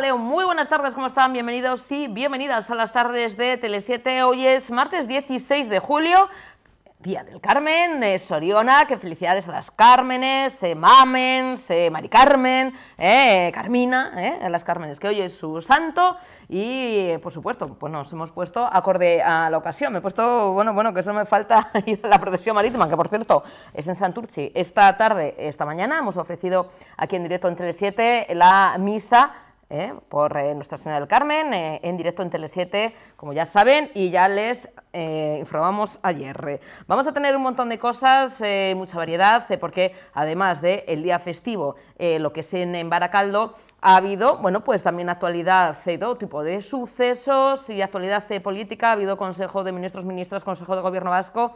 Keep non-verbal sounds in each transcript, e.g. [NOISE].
Leo, muy buenas tardes, ¿cómo están? Bienvenidos y bienvenidas a las tardes de Tele7. Hoy es martes 16 de julio, Día del Carmen, de eh, Soriona, que felicidades a las Cármenes, se eh, Mamen, se eh, Mari Carmen, Carmina, a las Cármenes, que hoy es su santo. Y, por supuesto, pues nos hemos puesto acorde a la ocasión. Me he puesto, bueno, bueno, que eso me falta [LAUGHS] ir a la protección marítima, que por cierto es en Santurci. Esta tarde, esta mañana, hemos ofrecido aquí en directo entre 7 la misa ¿eh? por eh, Nuestra Señora del Carmen, eh, en directo en Tele7, como ya saben, y ya les informamos ayer. Vamos a tener un montón de cosas, mucha variedad, porque además del el día festivo, lo que es en, Baracaldo, ha habido, bueno, pues también actualidad, de todo tipo de sucesos y actualidad política, ha habido Consejo de Ministros, Ministras, Consejo de Gobierno Vasco,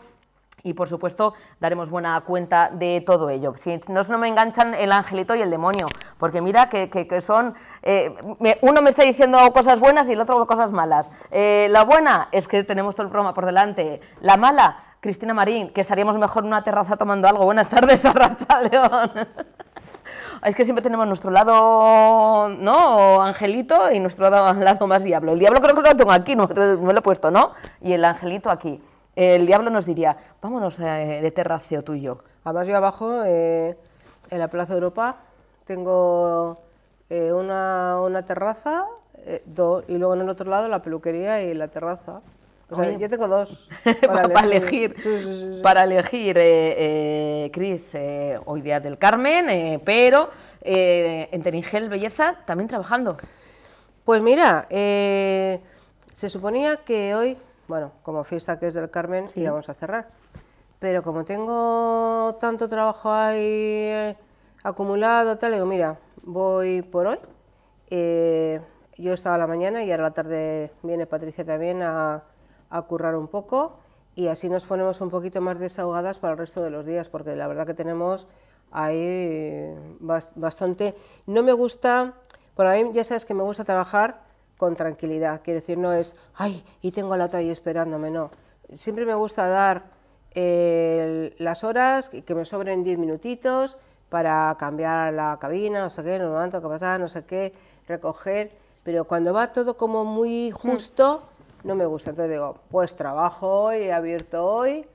y por supuesto daremos buena cuenta de todo ello. Si no, me enganchan el angelito y el demonio, porque mira que, son... Eh, uno me está diciendo cosas buenas y el otro cosas malas. Eh, la buena es que tenemos todo el programa por delante. La mala, Cristina Marín, que estaríamos mejor en una terraza tomando algo. Buenas tardes, [LAUGHS] Arracha León. es que siempre tenemos nuestro lado, ¿no? Angelito y nuestro lado, más diablo. El diablo creo que lo tengo aquí, no, no lo he puesto, ¿no? Y el angelito aquí el diablo nos diría, vámonos eh, de terracio tuyo. Además yo abajo, eh, en la Plaza Europa, tengo eh, una, terraza, dos, y luego en el otro lado la peluquería y la terraza. yo tengo dos [LAUGHS] para, elegir. para elegir, Cris, hoy día del Carmen, pero en Teringel Belleza también trabajando. Pues mira, se suponía que hoy bueno, como fiesta que es del Carmen, sí. vamos a cerrar. Pero como tengo tanto trabajo ahí eh, acumulado, tal, digo, mira, voy por hoy. Eh, yo estaba la mañana y ahora a la tarde viene Patricia también a, currar un poco y así nos ponemos un poquito más desahogadas para el resto de los días, porque la verdad que tenemos ahí bastante... No me gusta, por ahí ya sabes que me gusta trabajar con tranquilidad. Quiero decir, no es, ay, y tengo a la otra ahí esperándome, no. Siempre me gusta dar las horas, que me sobren 10 minutitos para cambiar la cabina, no sé qué, no levanto, qué pasa, no sé qué, recoger, pero cuando va todo como muy mm. justo, no me gusta. Entonces digo, pues trabajo hoy, he abierto hoy,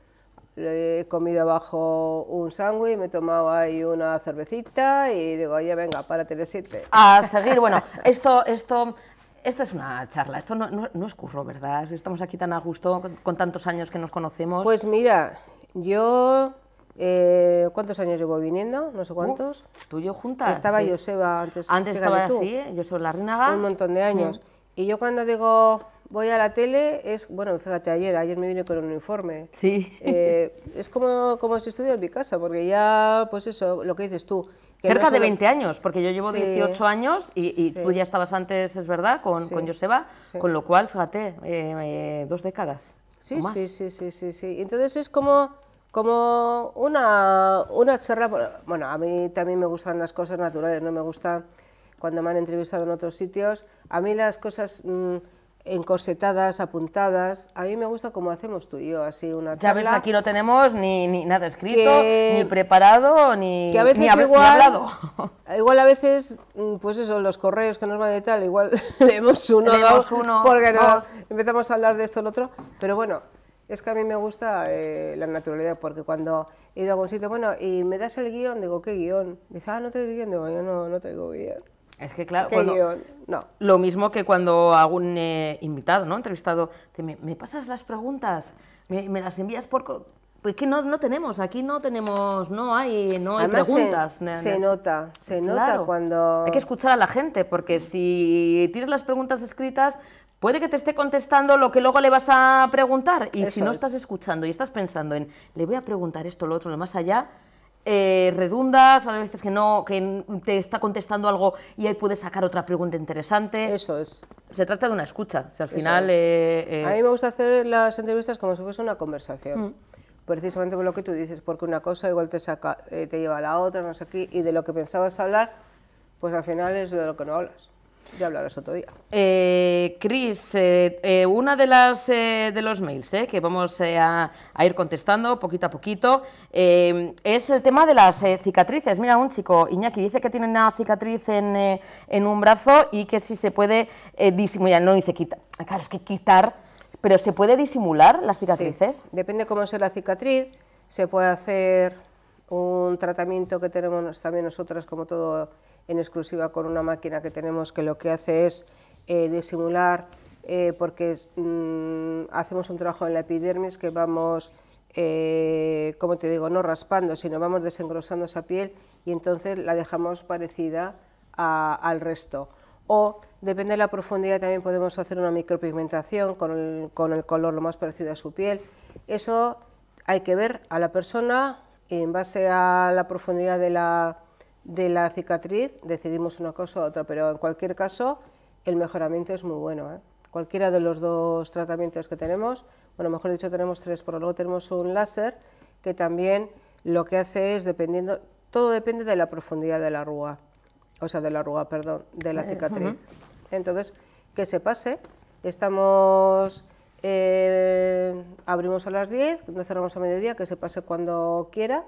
he comido abajo un sándwich, me he tomado ahí una cervecita y digo, ...ya venga, párate de siete. A seguir, bueno, esto, esto esto es una charla, esto no, no, es curro, ¿verdad? Estamos aquí tan a gusto con, tantos años que nos conocemos. Pues mira, yo... Eh, ¿Cuántos años llevo viniendo? No sé uh, cuántos. tú y yo juntas. Estaba yo Joseba antes. Antes estaba así, yo soy la Un montón de años. Mm. Y yo cuando digo voy a la tele, es, bueno, fíjate, ayer, ayer me vine con un uniforme. Sí. Eh, es como, como si estuviera en mi casa, porque ya, pues eso, lo que dices tú, Cerca de 20 años, porque yo llevo 18 años y, tú ya estabas antes, es verdad, con, con Joseba, con lo cual, fíjate, eh, eh dos décadas. Sí, sí, sí, sí, sí, Entonces es como, como una, una charla, bueno, a mí también me gustan las cosas naturales, no me gusta cuando me han entrevistado en otros sitios, a mí las cosas... Mm, encorsetadas, apuntadas. A mí me gusta como hacemos tú y yo, así una charla. Ya ves, aquí no tenemos ni, ni nada escrito, ni preparado, ni, que a veces igual, hablado. [LAUGHS] Igual a veces, mm, pues eso, los correos que nos van de tal, igual [LAUGHS] leemos uno, dos, uno, porque empezamos a hablar de esto, el otro. Pero bueno, es que a mí me gusta eh, la naturalidad, porque cuando he ido a algún sitio, bueno, y me das el guión, digo, ¿qué guión? Dice, ah, no digo guión, digo, yo no, no tengo guión. Es que claro, no. lo mismo que cuando algún un eh, invitado, ¿no? Entrevistado, me, pasas las preguntas, me, las envías por... Pues que no, no tenemos, aquí no tenemos, no hay, no hay preguntas. Se, nota, se nota cuando... Hay que escuchar a la gente, porque si tienes las preguntas escritas, puede que te esté contestando lo que luego le vas a preguntar. Y si no estás escuchando y estás pensando en, le voy a preguntar esto, lo otro, lo más allá, eh, redundas, a veces que no, que te está contestando algo y ahí puedes sacar otra pregunta interesante. Eso es. Se trata de una escucha, si al final... Eh, a mí me eh, gusta hacer las entrevistas como si fuese una conversación. Mm. Precisamente por lo que tú dices, porque una cosa igual te saca, te lleva a la otra, no sé qué, y de lo que pensabas hablar, pues al final es de lo que no hablas. Ya hablarás otro día. Eh, Cris, eh, eh, una de las eh, de los mails que vamos a, ir contestando poquito a poquito es el tema de las cicatrices. Mira, un chico, Iñaki, dice que tiene una cicatriz en, en un brazo y que si se puede disimular, no dice quitar, claro, es que quitar, pero ¿se puede disimular las cicatrices? Sí. Depende cómo sea la cicatriz, se puede hacer un tratamiento que tenemos también nosotras como todo en exclusiva con una máquina que tenemos que lo que hace es eh, disimular, eh, porque mm, hacemos un trabajo en la epidermis que vamos, eh, como te digo, no raspando, sino vamos desengrosando esa piel y entonces la dejamos parecida al resto. O, depende de la profundidad, también podemos hacer una micropigmentación con con el color lo más parecido a su piel. Eso hay que ver a la persona en base a la profundidad de la, de la cicatriz decidimos una cosa u otra, pero en cualquier caso el mejoramiento es muy bueno. ¿eh? Cualquiera de los dos tratamientos que tenemos, bueno, mejor dicho, tenemos tres, pero luego tenemos un láser que también lo que hace es dependiendo, todo depende de la profundidad de la arruga, o sea, de la arruga, perdón, de la eh, cicatriz. Entonces, que se pase, estamos, eh, abrimos a las 10, no cerramos a mediodía, que se pase cuando quiera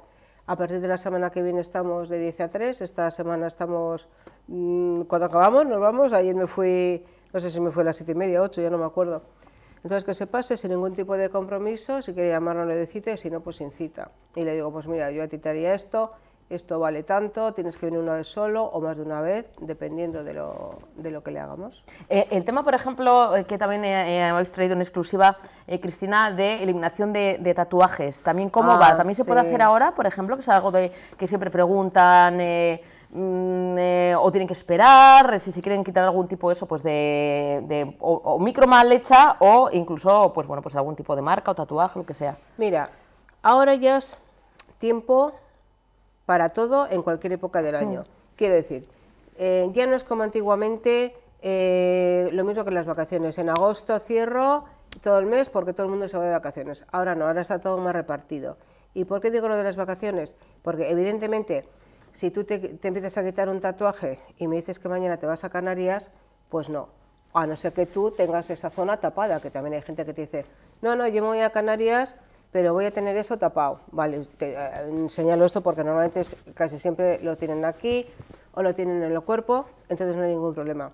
a partir de la semana que viene estamos de 10 a 3, esta semana estamos, mm, cuando acabamos nos vamos, ayer me fui, no sé si me fue a las 7 y media, 8, ya no me acuerdo. Entonces que se pase sin ningún tipo de compromiso, si quiere o le doy y si no, pues sin cita. Y le digo, pues mira, yo a ti te haría esto, esto vale tanto, tienes que venir una vez solo o más de una vez, dependiendo de lo, que le hagamos. Eh, el tema, por ejemplo, eh, que también hemos eh, habéis traído en exclusiva, Cristina, de eliminación de, tatuajes, también cómo ah, va, también se puede hacer ahora, por ejemplo, que es algo que siempre preguntan... Mm, o tienen que esperar, si se quieren quitar algún tipo de eso, pues de, o, micro mal hecha o incluso, pues bueno, pues algún tipo de marca o tatuaje, lo que sea. Mira, ahora ya es tiempo para todo en cualquier época del año. Mm. Quiero decir, eh, ya no es como antiguamente eh, lo mismo que las vacaciones. En agosto cierro todo el mes porque todo el mundo se va de vacaciones. Ahora no, ahora está todo más repartido. ¿Y por qué digo lo de las vacaciones? Porque evidentemente, si tú te, te empiezas a quitar un tatuaje y me dices que mañana te vas a Canarias, pues no. A no ser que tú tengas esa zona tapada, que también hay gente que te dice, no, no, yo me voy a Canarias pero voy a tener eso tapado. Vale, te, eh, esto porque normalmente casi siempre lo tienen aquí o lo tienen en el cuerpo, entonces no hay ningún problema.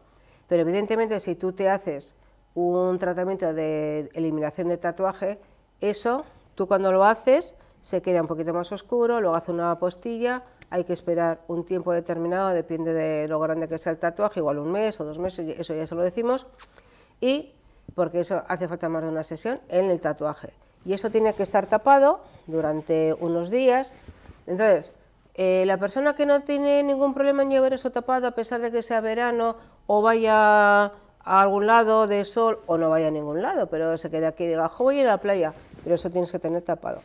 Pero evidentemente si tú te haces un tratamiento de eliminación de tatuaje, eso tú cuando lo haces se queda un poquito más oscuro, luego hace una postilla, hay que esperar un tiempo determinado, depende de lo grande que sea el tatuaje, igual un mes o dos meses, eso ya se lo decimos, y porque eso hace falta más de una sesión en el tatuaje y eso tiene que estar tapado durante unos días. Entonces, eh, la persona que no tiene ningún problema en llevar eso tapado, a pesar de que sea verano o vaya a algún lado de sol o no vaya a ningún lado, pero se quede aquí y diga, voy a ir a la playa, pero eso tienes que tener tapado.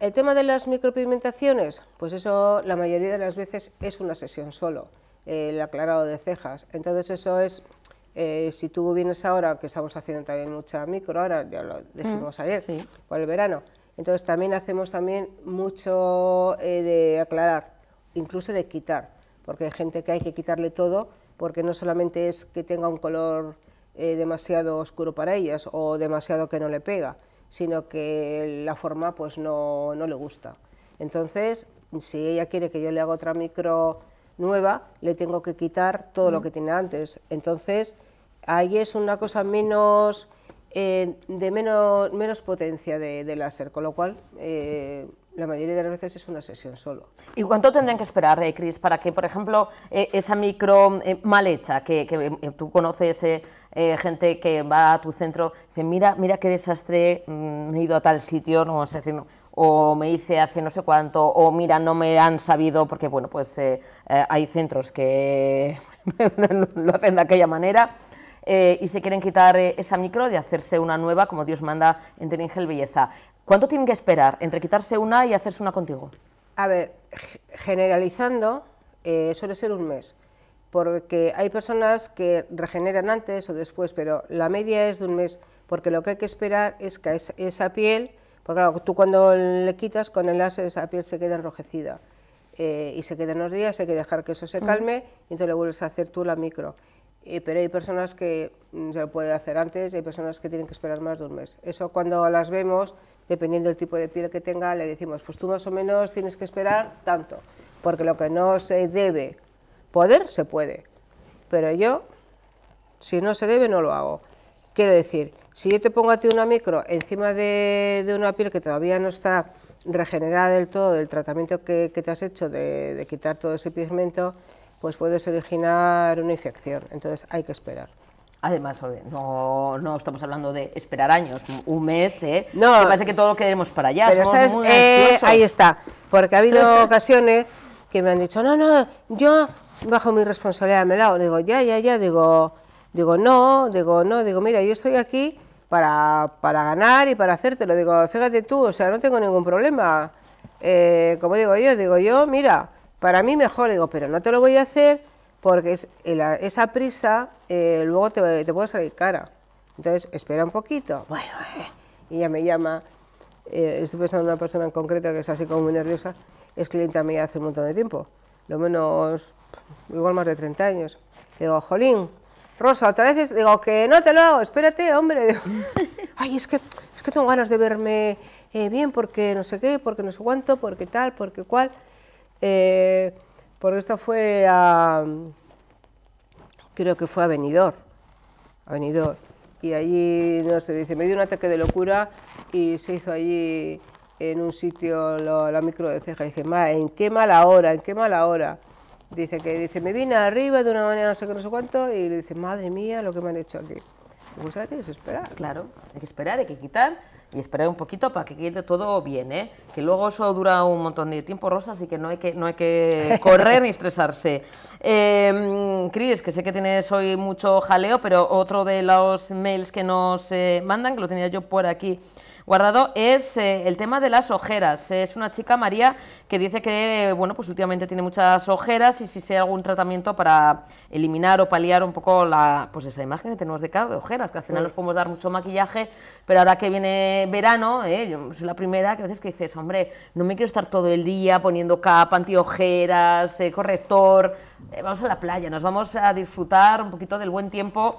El tema de las micropigmentaciones, pues eso la mayoría de las veces es una sesión solo, el aclarado de cejas, entonces eso es eh, si tú vienes ahora, que estamos haciendo también mucha micro, ahora ya lo dijimos mm, ayer, por el verano, entonces también hacemos también mucho eh, de aclarar, incluso de quitar, porque hay gente que hay que quitarle todo, porque no solamente es que tenga un color eh, demasiado oscuro para ellas o demasiado que no le pega, sino que la forma pues no, le gusta. Entonces, si ella quiere que yo le haga otra micro nueva, le tengo que quitar todo lo mm. que tiene antes. Entonces, Ahí es una cosa menos eh, de menos, menos potencia de, láser, con lo cual eh, la mayoría de las veces es una sesión solo. ¿Y cuánto tendrían que esperar, eh, Cris, para que, por ejemplo, esa micro mal hecha, que, tú conoces gente que va a tu centro, dice, mira, mira qué desastre, mm, me he ido a tal sitio, no sé, o me hice hace no sé cuánto, o mira, no me han sabido, porque bueno, pues hay centros que [LAUGHS] lo hacen de aquella manera, eh, y se quieren quitar eh, esa micro de hacerse una nueva, como Dios manda en Teringel Belleza. ¿Cuánto tienen que esperar entre quitarse una y hacerse una contigo? A ver, generalizando, eh, suele ser un mes, porque hay personas que regeneran antes o después, pero la media es de un mes, porque lo que hay que esperar es que esa piel, porque tú cuando le quitas con el láser esa piel se queda enrojecida. y se queda unos días, hay que dejar que eso se mm. calme y entonces le vuelves a hacer tú la micro. Eh, pero hay personas que mm, se lo puede hacer antes y hay personas que tienen que esperar más de un mes. Eso cuando las vemos, dependiendo del tipo de piel que tenga, le decimos, pues tú más o menos tienes que esperar tanto, porque lo que no se debe poder, se puede. Pero yo, si no se debe, no lo hago. Quiero decir, si yo te pongo a ti una micro encima de, una piel que todavía no está regenerada del todo del tratamiento que, te has hecho de, de quitar todo ese pigmento, pues puedes originar una infección, entonces hay que esperar. Además, no, no estamos hablando de esperar años, un mes, ¿eh? No, parece que todo lo queremos para allá. Pero ¿sabes? Eh, ahí está, porque ha habido [LAUGHS] ocasiones que me han dicho, no, no, yo bajo mi responsabilidad me lado digo, ya, ya, ya, digo, digo, no, digo, no, digo, mira, yo estoy aquí para, ganar y para hacértelo, digo, fíjate tú, o sea, no tengo ningún problema, eh, como digo yo, digo yo, mira, para mí mejor, digo, pero no te lo voy a hacer porque es, esa prisa eh, luego te, te, puede salir cara. Entonces, espera un poquito. Bueno, eh, y ya me llama, eh, estoy pensando en una persona en concreto que es así como muy nerviosa, es clienta mía hace un montón de tiempo, lo menos, igual más de 30 años. Digo, jolín, Rosa, otra vez digo que no te lo hago, espérate, hombre. Digo, [LAUGHS] Ay, es que, es que tengo ganas de verme bien porque no sé qué, porque no sé cuánto, porque tal, porque cual. Eh, porque esta fue a. Creo que fue a Benidorm. Y allí, no sé, dice, me dio un ataque de locura y se hizo allí en un sitio la micro de ceja. Y dice, ma, ¿en qué mala hora? ¿En qué mala hora? Dice que dice, me vine arriba de una manera no sé qué, no sé cuánto, y le dice, madre mía, lo que me han hecho aquí. Pues ahora tienes que esperar. Claro, hay que esperar, hay que quitar y esperar un poquito para que quede todo bien, ¿eh? que luego eso dura un montón de tiempo, Rosa, así que no hay que, no hay que [LAUGHS] correr ni estresarse. Eh, Cris, que sé que tienes hoy mucho jaleo, pero otro de los mails que nos eh, mandan, que lo tenía yo por aquí, Guardado es eh, el tema de las ojeras. Es una chica, María, que dice que, bueno, pues últimamente tiene muchas ojeras y si sea algún tratamiento para eliminar o paliar un poco la, pues esa imagen que tenemos de cara de ojeras, que al final mm. nos podemos dar mucho maquillaje, pero ahora que viene verano, ¿eh? yo soy la primera que a veces que dices, hombre, no me quiero estar todo el día poniendo capa, antiojeras, ojeras, eh, corrector, eh, vamos a la playa, nos vamos a disfrutar un poquito del buen tiempo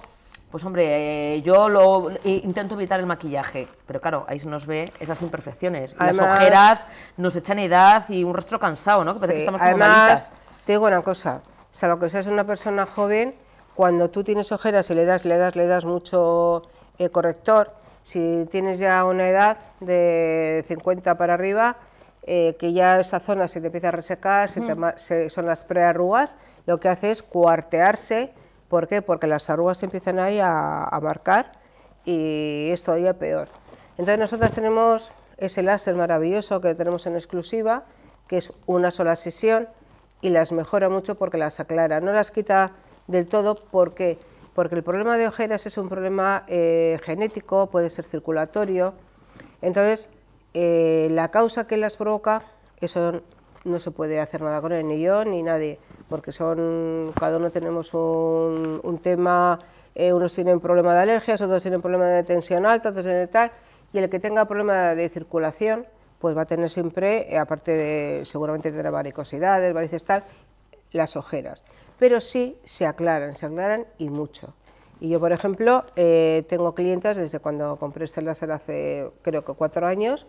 pues hombre, eh, yo lo intento evitar el maquillaje, pero claro, ahí se nos ve esas imperfecciones. las ojeras nos echan edad y un rostro cansado, ¿no? además, te digo una cosa, o lo que seas una persona joven, cuando tú tienes ojeras y le das, le das, le das mucho eh, corrector, si tienes ya una edad de 50 para arriba, eh, que ya esa zona se te empieza a resecar, se son las prearrugas, lo que hace es cuartearse ¿Por qué? Porque las arrugas empiezan ahí a, marcar y es todavía peor. Entonces nosotros tenemos ese láser maravilloso que tenemos en exclusiva, que es una sola sesión y las mejora mucho porque las aclara, no las quita del todo porque porque el problema de ojeras es un problema eh, genético, puede ser circulatorio, entonces eh, la causa que las provoca, eso no se puede hacer nada con él, ni yo ni nadie, porque son, cada uno tenemos un, un tema, eh, unos tienen problema de alergias, otros tienen problema de tensión alta, otros tienen tal, y el que tenga problema de circulación, pues va a tener siempre, eh, aparte de, seguramente tendrá varicosidades, varices tal, las ojeras. Pero sí se aclaran, se aclaran y mucho. Y yo, por ejemplo, eh, tengo clientes, desde cuando compré este láser hace creo que cuatro años,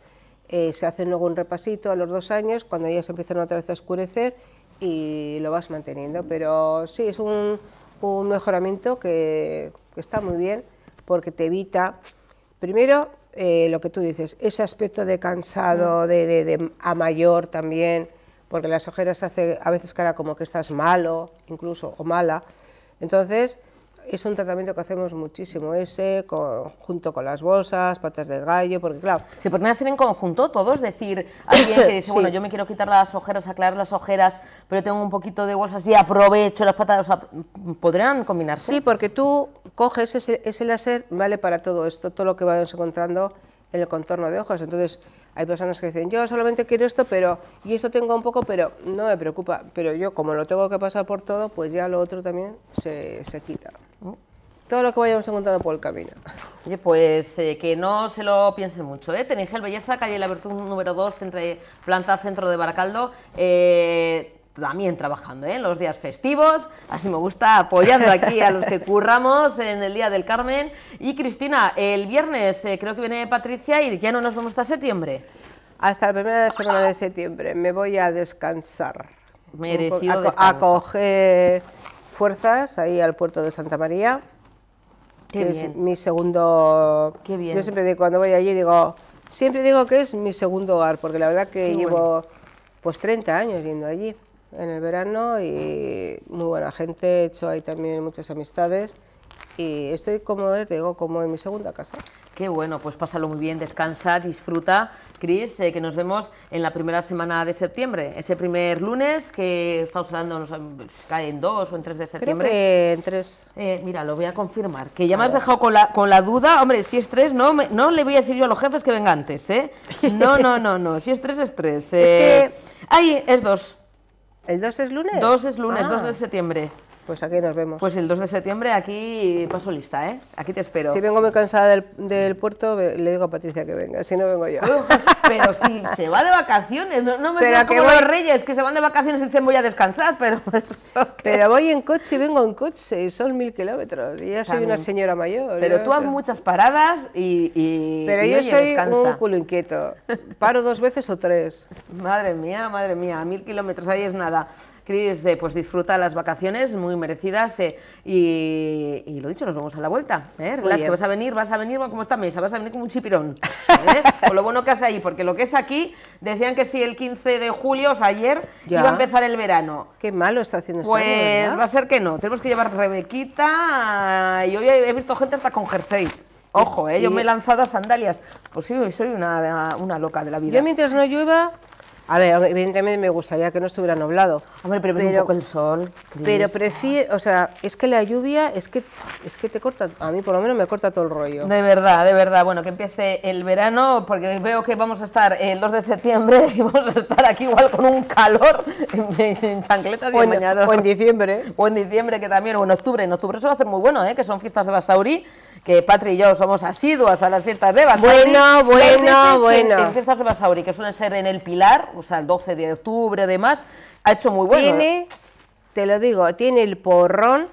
se hacen luego un repasito a los dos años, cuando ellas empiezan otra vez a oscurecer y lo vas manteniendo. Pero sí, es un, un mejoramiento que, está muy bien porque te evita, primero, eh, lo que tú dices, ese aspecto de cansado, de, a mayor también, porque las ojeras hace a veces cara como que estás malo, incluso, o mala. Entonces, es un tratamiento que hacemos muchísimo, ese, junto con las bolsas, patas de gallo, porque claro... ¿Se pueden hacer en conjunto todos? decir, alguien que dice, [COUGHS] bueno, yo me quiero quitar las ojeras, aclarar las ojeras, pero tengo un poquito de bolsas y aprovecho las patas, o ¿podrán combinarse? Sí, porque tú coges ese, ese láser, vale para todo esto, todo lo que vayas encontrando en el contorno de ojos, entonces hay personas que dicen, yo solamente quiero esto, pero, y esto tengo un poco, pero no me preocupa, pero yo como lo tengo que pasar por todo, pues ya lo otro también se, se quita todo lo que vayamos encontrando por el camino. Oye, pues eh, que no se lo piensen mucho, ¿eh? el Belleza, calle La Virtud número 2, entre planta centro de Baracaldo. Eh, también trabajando ¿eh? en los días festivos, así me gusta, apoyando aquí a los que curramos en el Día del Carmen. Y Cristina, el viernes creo que viene Patricia y ya no nos vemos hasta septiembre. Hasta la primera semana de septiembre, me voy a descansar. Merecido fuerzas ahí al puerto de Santa María que es mi segundo... Yo siempre digo, cuando voy allí digo, siempre digo que es mi segundo hogar, porque la verdad que llevo pues 30 años yendo allí en el verano y muy buena gente, he hecho ahí también muchas amistades y estoy como eh, te digo, como en mi segunda casa. Qué bueno, pues pásalo muy bien, descansa, disfruta. Cris, eh, que nos vemos en la primera semana de septiembre, ese primer lunes que estamos usando nos cae en dos o en tres de septiembre. Creo que en tres eh, mira, lo voy a confirmar, que ya me has dejado con la, duda. Hombre, si es tres no, no le voy a decir yo a los jefes que venga antes, [LAUGHS] No, no, no, no, si es tres es tres Es que... Ahí, es dos ¿El 2 es lunes? 2 es lunes, ah. de septiembre. Pues aquí nos vemos. Pues el 2 de septiembre aquí paso lista, ¿eh? Aquí te espero. Si vengo muy cansada del, puerto, le digo a Patricia que venga, si no vengo yo. pero si se va de vacaciones, no, me pero como los reyes, que se van de vacaciones y dicen voy a descansar, pero... [LAUGHS] pero voy en coche y vengo en coche, y son mil kilómetros, y ya soy una señora mayor. Pero ¿eh? tú haces muchas paradas y... pero yo soy un culo inquieto, paro dos veces o tres. [LAUGHS] Madre mía, madre mía, mil kilómetros, ahí es nada. Cris, pues disfruta las vacaciones muy merecidas eh, y, lo dicho, nos vemos a la vuelta. ¿eh? que vas a venir, vas a venir como esta mesa, vas a venir como un chipirón. por [LAUGHS] lo bueno que hace ahí, porque lo que es aquí, decían que si sí, el 15 de julio, o sea, ayer, iba a empezar el verano. Qué malo está haciendo Pues va a ser que no. Tenemos que llevar Rebequita y hoy he visto gente hasta con jerseys. Ojo, ¿eh? yo me he lanzado a sandalias. Pues sí, soy una, una loca de la vida. Yo mientras no llueva, a ver, evidentemente me gustaría que no estuviera nublado. Hombre, pero, pero un poco el sol. Pero prefiero, o sea, es que la lluvia es que es que te corta, a mí por lo menos me corta todo el rollo. De verdad, de verdad. Bueno, que empiece el verano, porque veo que vamos a estar el 2 de septiembre [LAUGHS] y vamos a estar aquí igual con un calor [LAUGHS] en chancletas y o en, O en diciembre. O en diciembre, que también, o en octubre. En octubre suele hacer muy bueno, ¿eh? que son fiestas de la que Patri y yo somos asiduas a las fiestas de Basauri. Bueno, bueno, bueno. Las fiestas de Basauri, que suelen ser en el Pilar, o sea, el 12 de octubre, demás, ha hecho muy bueno. Tiene, te lo digo, tiene el porrón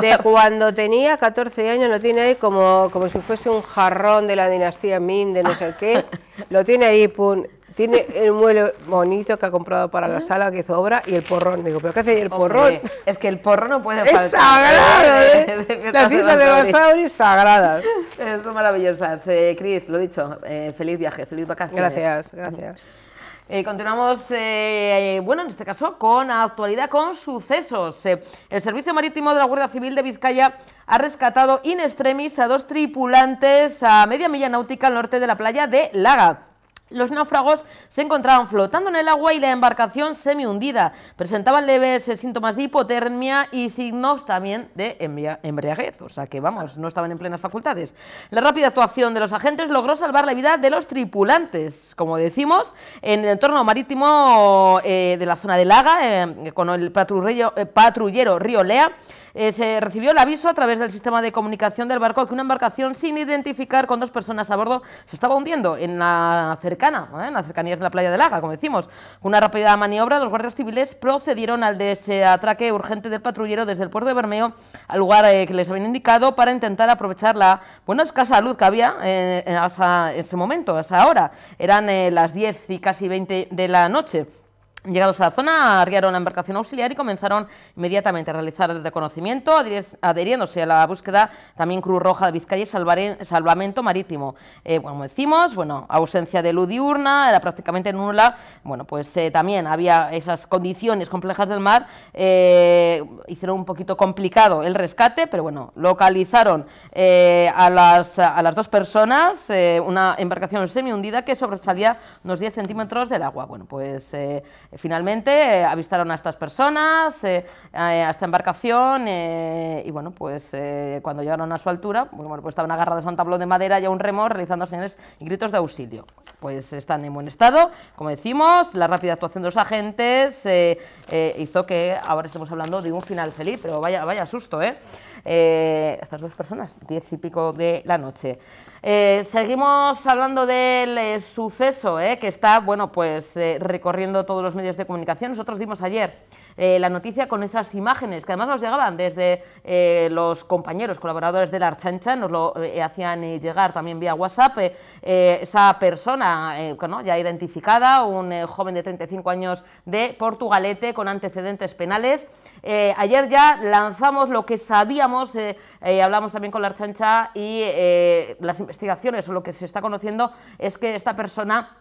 de [LAUGHS] cuando tenía 14 años, lo tiene ahí como, como si fuese un jarrón de la dinastía Ming, de no sé qué. [LAUGHS] Lo tiene ahí, pun. Tiene el mueble bonito que ha comprado para la sala, que hizo obra, y el porrón. Digo, ¿pero qué hace el porrón? es que el porrón no puede faltar. ¿eh? [LAUGHS] ¡Es sagrado! Las fiestas de Basauri sagradas. Son maravillosas. Cris, lo dicho, eh, feliz viaje, feliz vacaciones. Gracias, gracias. Eh, continuamos, bueno, en este caso con actualidad, con sucesos. el Servicio Marítimo de la Guardia Civil de Vizcaya ha rescatado in extremis a dos tripulantes a media milla náutica al norte de la playa de Laga. Los náufragos se encontraban flotando en el agua y la embarcación semi hundida. Presentaban leves eh, síntomas de hipotermia y signos también de embriaguez. O sea que vamos, no estaban en plenas facultades. La rápida actuación de los agentes logró salvar la vida de los tripulantes. Como decimos, en el entorno marítimo eh, de la zona de Laga, eh, con el patrullero Río Lea, eh, se recibió el aviso a través del sistema de comunicación del barco que una embarcación sin identificar con dos personas a bordo se estaba hundiendo en la cercana, ¿eh? en las cercanías de la playa de Laga, como decimos. Con una rápida maniobra, los guardias civiles procedieron al desatraque urgente del patrullero desde el puerto de Bermeo al lugar eh, que les habían indicado para intentar aprovechar la buena escasa luz que había en ese momento, esa hora. Eran las 10 y casi 20 de la noche. Llegados a la zona, arriaron la embarcación auxiliar y comenzaron inmediatamente a realizar el reconocimiento, adhiriéndose a la búsqueda también Cruz Roja de Vizcaya y Salvamento Marítimo. Eh, como decimos, bueno, ausencia de luz diurna, era prácticamente nula, bueno, pues eh, también había esas condiciones complejas del mar, eh, hicieron un poquito complicado el rescate, pero bueno, localizaron a, las, dos personas, una embarcación semi hundida que sobresalía unos 10 centímetros del agua. Bueno, pues... Finalmente eh, avistaron a estas personas, eh, eh, a esta embarcación, y bueno, pues cuando llegaron a su altura, pues bueno, pues estaban agarradas a un tablón de madera y a un remo realizando señales y gritos de auxilio. Pues están en buen estado, como decimos, la rápida actuación de los agentes hizo que ahora estemos hablando de un final feliz, pero vaya, vaya susto, Eh, estas dos personas, diez y pico de la noche. Eh, seguimos hablando del eh, suceso eh, que está bueno, pues, recorriendo todos los medios de comunicación. Nosotros vimos ayer la noticia con esas imágenes que además nos llegaban desde los compañeros, colaboradores de la Archancha, nos lo hacían llegar también vía WhatsApp. esa persona ya identificada, un joven de 35 años de Portugalete con antecedentes penales. Eh, ayer ya lanzamos lo que sabíamos, eh, eh, hablamos también con la Archancha y las investigaciones o lo que se está conociendo es que esta persona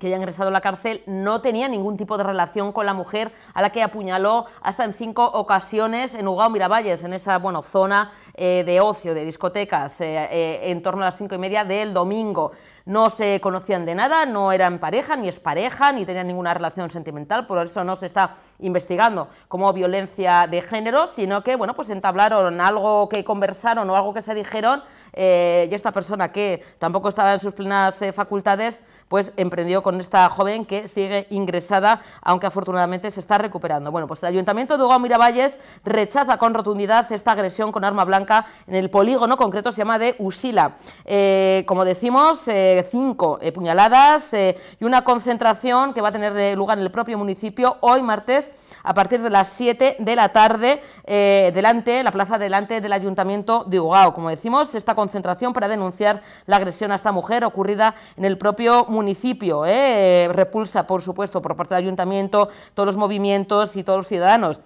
que ya ingresado a la cárcel, no tenía ningún tipo de relación con la mujer a la que apuñaló hasta en cinco ocasiones en Ugao Miravalles, en esa bueno, zona de ocio, de discotecas, en torno a las cinco y media del domingo no se conocían de nada, no eran pareja, ni es pareja, ni tenían ninguna relación sentimental, por eso no se está investigando como violencia de género, sino que, bueno, pues entablaron algo que conversaron o algo que se dijeron eh, y esta persona que tampoco estaba en sus plenas eh, facultades pues emprendió con esta joven que sigue ingresada, aunque afortunadamente se está recuperando. Bueno, pues el Ayuntamiento de Hugo Miravalles rechaza con rotundidad esta agresión con arma blanca en el polígono concreto, se llama de Usila. Eh, como decimos, eh, cinco eh, puñaladas y una concentración que va a tener lugar en el propio municipio hoy martes a partir de las 7 de la tarde, eh, delante, la plaza delante del Ayuntamiento de Ugao. Como decimos, esta concentración para denunciar la agresión a esta mujer ocurrida en el propio municipio. Eh, repulsa, por supuesto, por parte del Ayuntamiento todos los movimientos y todos los ciudadanos.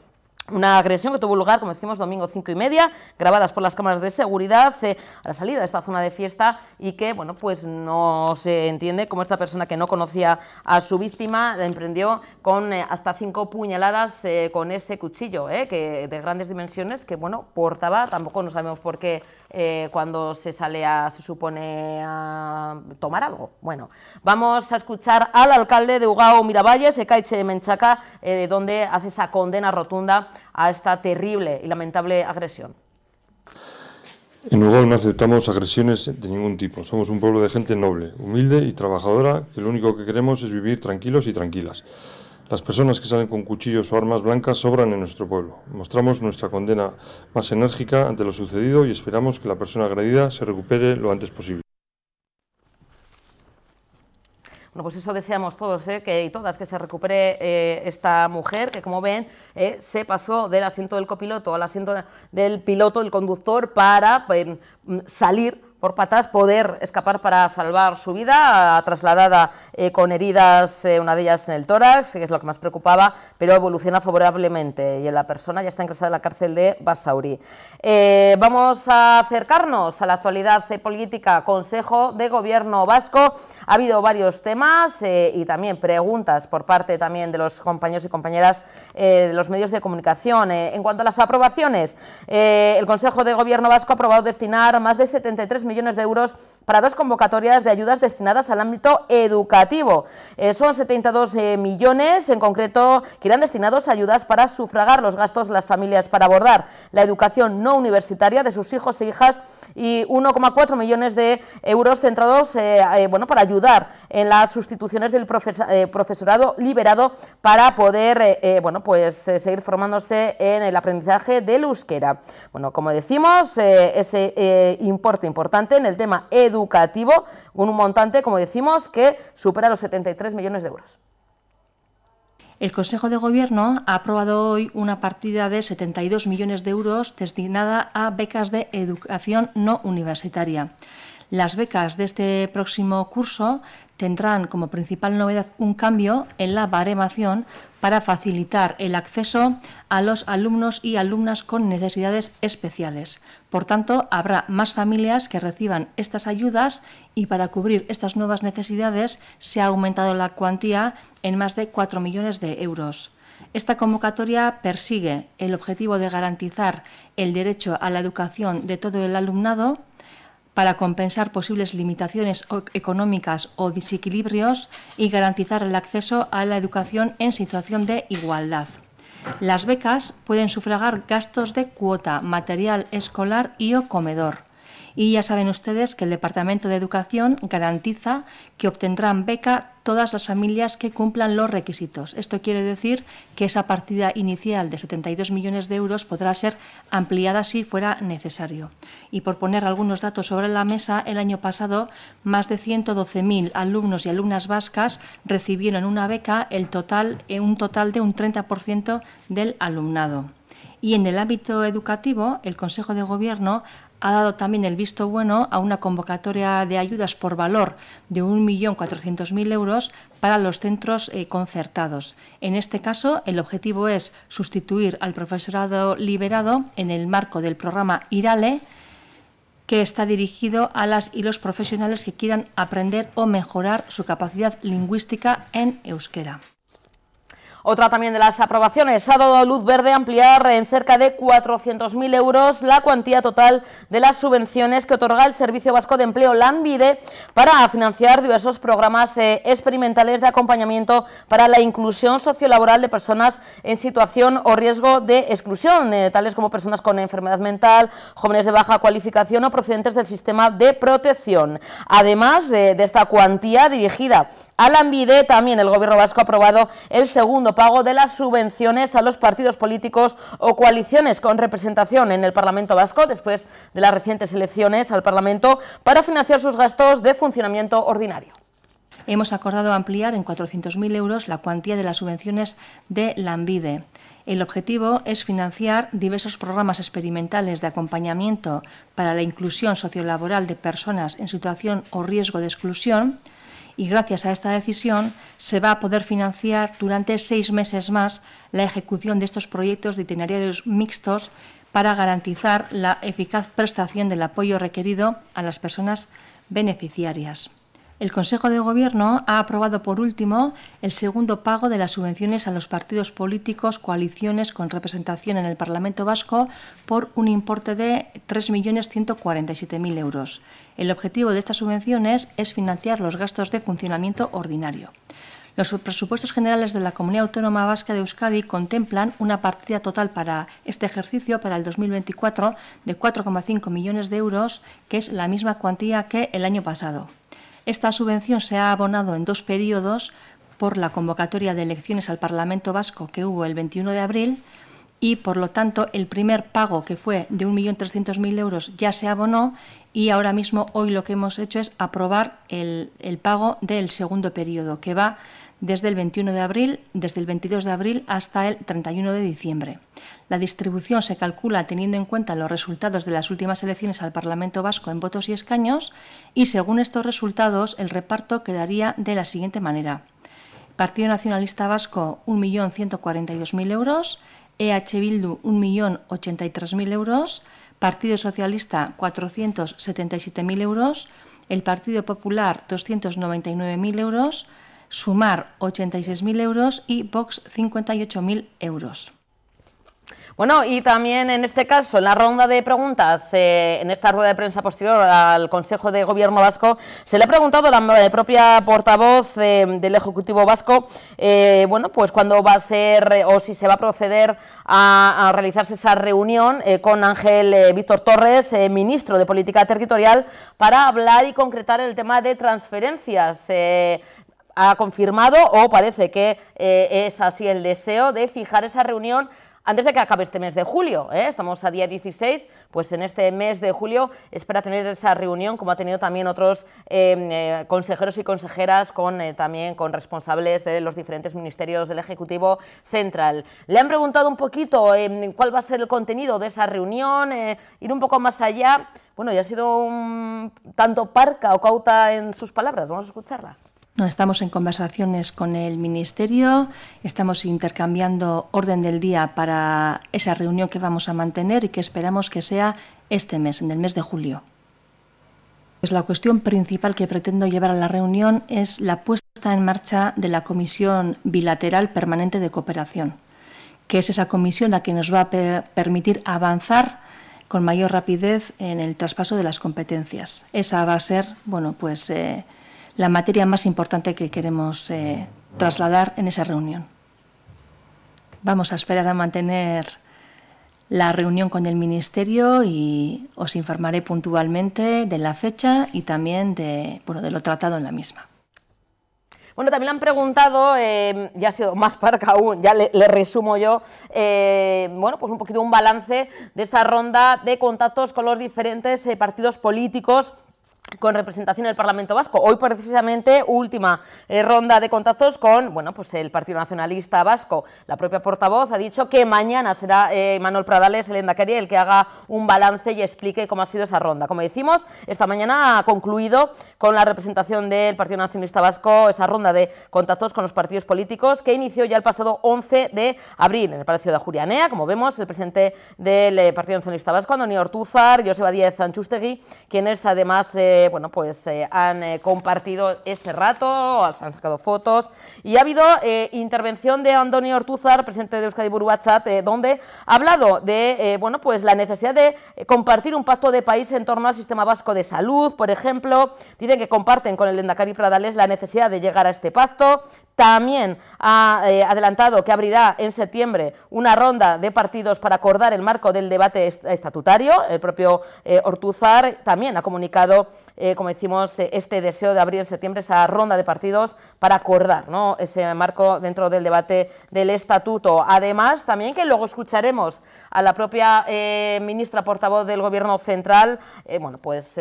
Una agresión que tuvo lugar, como decimos, domingo 5 y media, grabadas por las cámaras de seguridad eh, a la salida de esta zona de fiesta y que, bueno, pues no se entiende cómo esta persona que no conocía a su víctima la emprendió con eh, hasta cinco puñaladas eh, con ese cuchillo que, de grandes dimensiones que, bueno, portaba, tampoco no sabemos por qué eh, cuando se sale a, se supone, a tomar algo. Bueno, vamos a escuchar al alcalde de Ugao Miravalles, eh, de Menchaca, de donde hace esa condena rotunda a esta terrible y lamentable agresión. En Ugao no aceptamos agresiones de ningún tipo. Somos un pueblo de gente noble, humilde y trabajadora, que lo único que queremos es vivir tranquilos y tranquilas. Las personas que salen con cuchillos o armas blancas sobran en nuestro pueblo. Mostramos nuestra condena más enérgica ante lo sucedido y esperamos que la persona agredida se recupere lo antes posible. Bueno, pues eso deseamos todos ¿eh? que, y todas, que se recupere eh, esta mujer, que como ven, eh, se pasó del asiento del copiloto al asiento del piloto, del conductor, para pues, mm, salir por patas poder escapar para salvar su vida, ah, trasladada eh, con heridas, eh, una de ellas en el tórax, que es lo que más preocupaba, pero evoluciona favorablemente y la persona ya está ingresada en la cárcel de Basauri. Eh, vamos a acercarnos a la actualidad política, Consejo de Gobierno Vasco. Ha habido varios temas y también preguntas por parte también de los compañeros y compañeras de los medios de comunicación. en cuanto a las aprobaciones, el Consejo de Gobierno Vasco ha aprobado destinar más de 73 millones de euros para dos convocatorias de ayudas destinadas al ámbito educativo. Eh, son 72 eh, millones en concreto que irán destinados a ayudas para sufragar los gastos de las familias para abordar la educación no universitaria de sus hijos e hijas y 1,4 millones de euros centrados eh, bueno, para ayudar en las sustituciones del profesorado liberado para poder bueno, pues, seguir formándose en el aprendizaje del euskera. Bueno, como decimos, ese importe importante en el tema educativo educativo, un montante, como decimos, que supera los 73 millones de euros. El Consejo de Gobierno ha aprobado hoy una partida de 72 millones de euros destinada a becas de educación no universitaria. Las becas de este próximo curso tendrán como principal novedad un cambio en la baremación para facilitar el acceso a los alumnos y alumnas con necesidades especiales. Por tanto, habrá más familias que reciban estas ayudas y para cubrir estas nuevas necesidades se ha aumentado la cuantía en más de 4 millones de euros. Esta convocatoria persigue el objetivo de garantizar el derecho a la educación de todo el alumnado para compensar posibles limitaciones económicas o desequilibrios y garantizar el acceso a la educación en situación de igualdad. Las becas pueden sufragar gastos de cuota, material escolar y o comedor. Y ya saben ustedes que el Departamento de Educación garantiza que obtendrán beca todas las familias que cumplan los requisitos. Esto quiere decir que esa partida inicial de 72 millones de euros podrá ser ampliada si fuera necesario. Y por poner algunos datos sobre la mesa, el año pasado más de 112.000 alumnos y alumnas vascas recibieron una beca, el total, eh, un total de un 30% del alumnado. Y en el ámbito educativo, el Consejo de Gobierno ha dado también el visto bueno a una convocatoria de ayudas por valor de 1.400.000 euros para los centros eh, concertados. En este caso, el objetivo es sustituir al profesorado liberado en el marco del programa IRALE, que está dirigido a las y los profesionales que quieran aprender o mejorar su capacidad lingüística en euskera. Otra también de las aprobaciones ha dado luz verde ampliar en cerca de 400.000 euros la cuantía total de las subvenciones que otorga el Servicio Vasco de Empleo, (LANBIDE) para financiar diversos programas eh, experimentales de acompañamiento para la inclusión sociolaboral de personas en situación o riesgo de exclusión, eh, tales como personas con enfermedad mental, jóvenes de baja cualificación o procedentes del sistema de protección. Además eh, de esta cuantía dirigida a LANBIDE, también el Gobierno vasco ha aprobado el segundo pago de las subvenciones a los partidos políticos o coaliciones con representación en el Parlamento Vasco después de las recientes elecciones al Parlamento para financiar sus gastos de funcionamiento ordinario. Hemos acordado ampliar en 400.000 euros la cuantía de las subvenciones de Lambide. El objetivo es financiar diversos programas experimentales de acompañamiento para la inclusión sociolaboral de personas en situación o riesgo de exclusión, y gracias a esta decisión se va a poder financiar durante seis meses más la ejecución de estos proyectos de itinerarios mixtos para garantizar la eficaz prestación del apoyo requerido a las personas beneficiarias el Consejo de Gobierno ha aprobado por último el segundo pago de las subvenciones a los partidos políticos, coaliciones con representación en el Parlamento Vasco por un importe de 3.147.000 euros. El objetivo de estas subvenciones es financiar los gastos de funcionamiento ordinario. Los presupuestos generales de la Comunidad Autónoma Vasca de Euskadi contemplan una partida total para este ejercicio, para el 2024, de 4,5 millones de euros, que es la misma cuantía que el año pasado. Esta subvención se ha abonado en dos periodos por la convocatoria de elecciones al Parlamento Vasco que hubo el 21 de abril y, por lo tanto, el primer pago, que fue de 1.300.000 euros, ya se abonó y ahora mismo, hoy, lo que hemos hecho es aprobar el, pago del segundo periodo, que va desde el 21 de abril, desde el 22 de abril hasta el 31 de diciembre. La distribución se calcula teniendo en cuenta los resultados de las últimas elecciones al Parlamento Vasco en votos y escaños y según estos resultados el reparto quedaría de la siguiente manera. Partido Nacionalista Vasco 1.142.000 euros, EH Bildu 1.083.000 euros, Partido Socialista 477.000 euros, el Partido Popular 299.000 euros, Sumar 86.000 euros y Vox 58.000 euros. Bueno, y también en este caso, en la ronda de preguntas, eh, en esta rueda de prensa posterior al Consejo de Gobierno Vasco, se le ha preguntado a la propia portavoz eh, del Ejecutivo Vasco, eh, bueno, pues cuándo va a ser o si se va a proceder a, realizarse esa reunión con Ángel Víctor Torres, ministro de Política Territorial, para hablar y concretar el tema de transferencias ha confirmado o parece que es así el deseo de fijar esa reunión antes de que acabe este mes de julio. ¿eh? Estamos a día 16, pues en este mes de julio espera tener esa reunión, como ha tenido también otros em, eh, consejeros y consejeras, con, eh, también con responsables de los diferentes ministerios del Ejecutivo Central. Le han preguntado un poquito em, cuál va a ser el contenido de esa reunión, ir un poco más allá. Bueno, ya ha sido un tanto parca o cauta en sus palabras. Vamos a escucharla. No, estamos en conversaciones con el Ministerio, estamos intercambiando orden del día para esa reunión que vamos a mantener y que esperamos que sea este mes, en el mes de julio. Pues la cuestión principal que pretendo llevar a la reunión es la puesta en marcha de la Comisión Bilateral Permanente de Cooperación, que es esa comisión la que nos va a permitir avanzar con mayor rapidez en el traspaso de las competencias. Esa va a ser, bueno, pues. Eh, la materia más importante que queremos eh, trasladar en esa reunión. Vamos a esperar a mantener la reunión con el Ministerio y os informaré puntualmente de la fecha y también de, bueno, de lo tratado en la misma. Bueno, también han preguntado, em, ya ha sido más parca aún, ya le, resumo yo, em, bueno, pues un poquito un balance de esa ronda de contactos con los diferentes eh, partidos políticos con representación en el Parlamento Vasco. Hoy precisamente última eh, ronda de contactos con bueno, pues el Partido Nacionalista Vasco. La propia portavoz ha dicho que mañana será eh, Manuel Pradales, el Endacari, el que haga un balance y explique cómo ha sido esa ronda. Como decimos, esta mañana ha concluido con la representación del Partido Nacionalista Vasco esa ronda de contactos con los partidos políticos que inició ya el pasado 11 de abril en el Palacio de Ajurianea. Como vemos, el presidente del eh, Partido Nacionalista Vasco, Antonio Ortúzar, Joseba Díaz Sanchustegui, quien es además bueno, pues eh, han eh, compartido ese rato, han sacado fotos y ha habido eh, intervención de Antonio Ortuzar, presidente de Euskadi Buruachat, donde ha hablado de bueno, pues la necesidad de compartir un pacto de país en torno al sistema vasco de salud, por ejemplo. Dicen que comparten con el Endacari Pradales la necesidad de llegar a este pacto, también ha adelantado que abrirá en septiembre una ronda de partidos para acordar el marco del debate estatutario. El propio Ortuzar también ha comunicado eh, como decimos, eh, este deseo de abrir septiembre esa ronda de partidos para acordar ¿no? ese marco dentro del debate del estatuto. Además, también que luego escucharemos a la propia eh, ministra portavoz del Gobierno Central, bueno, pues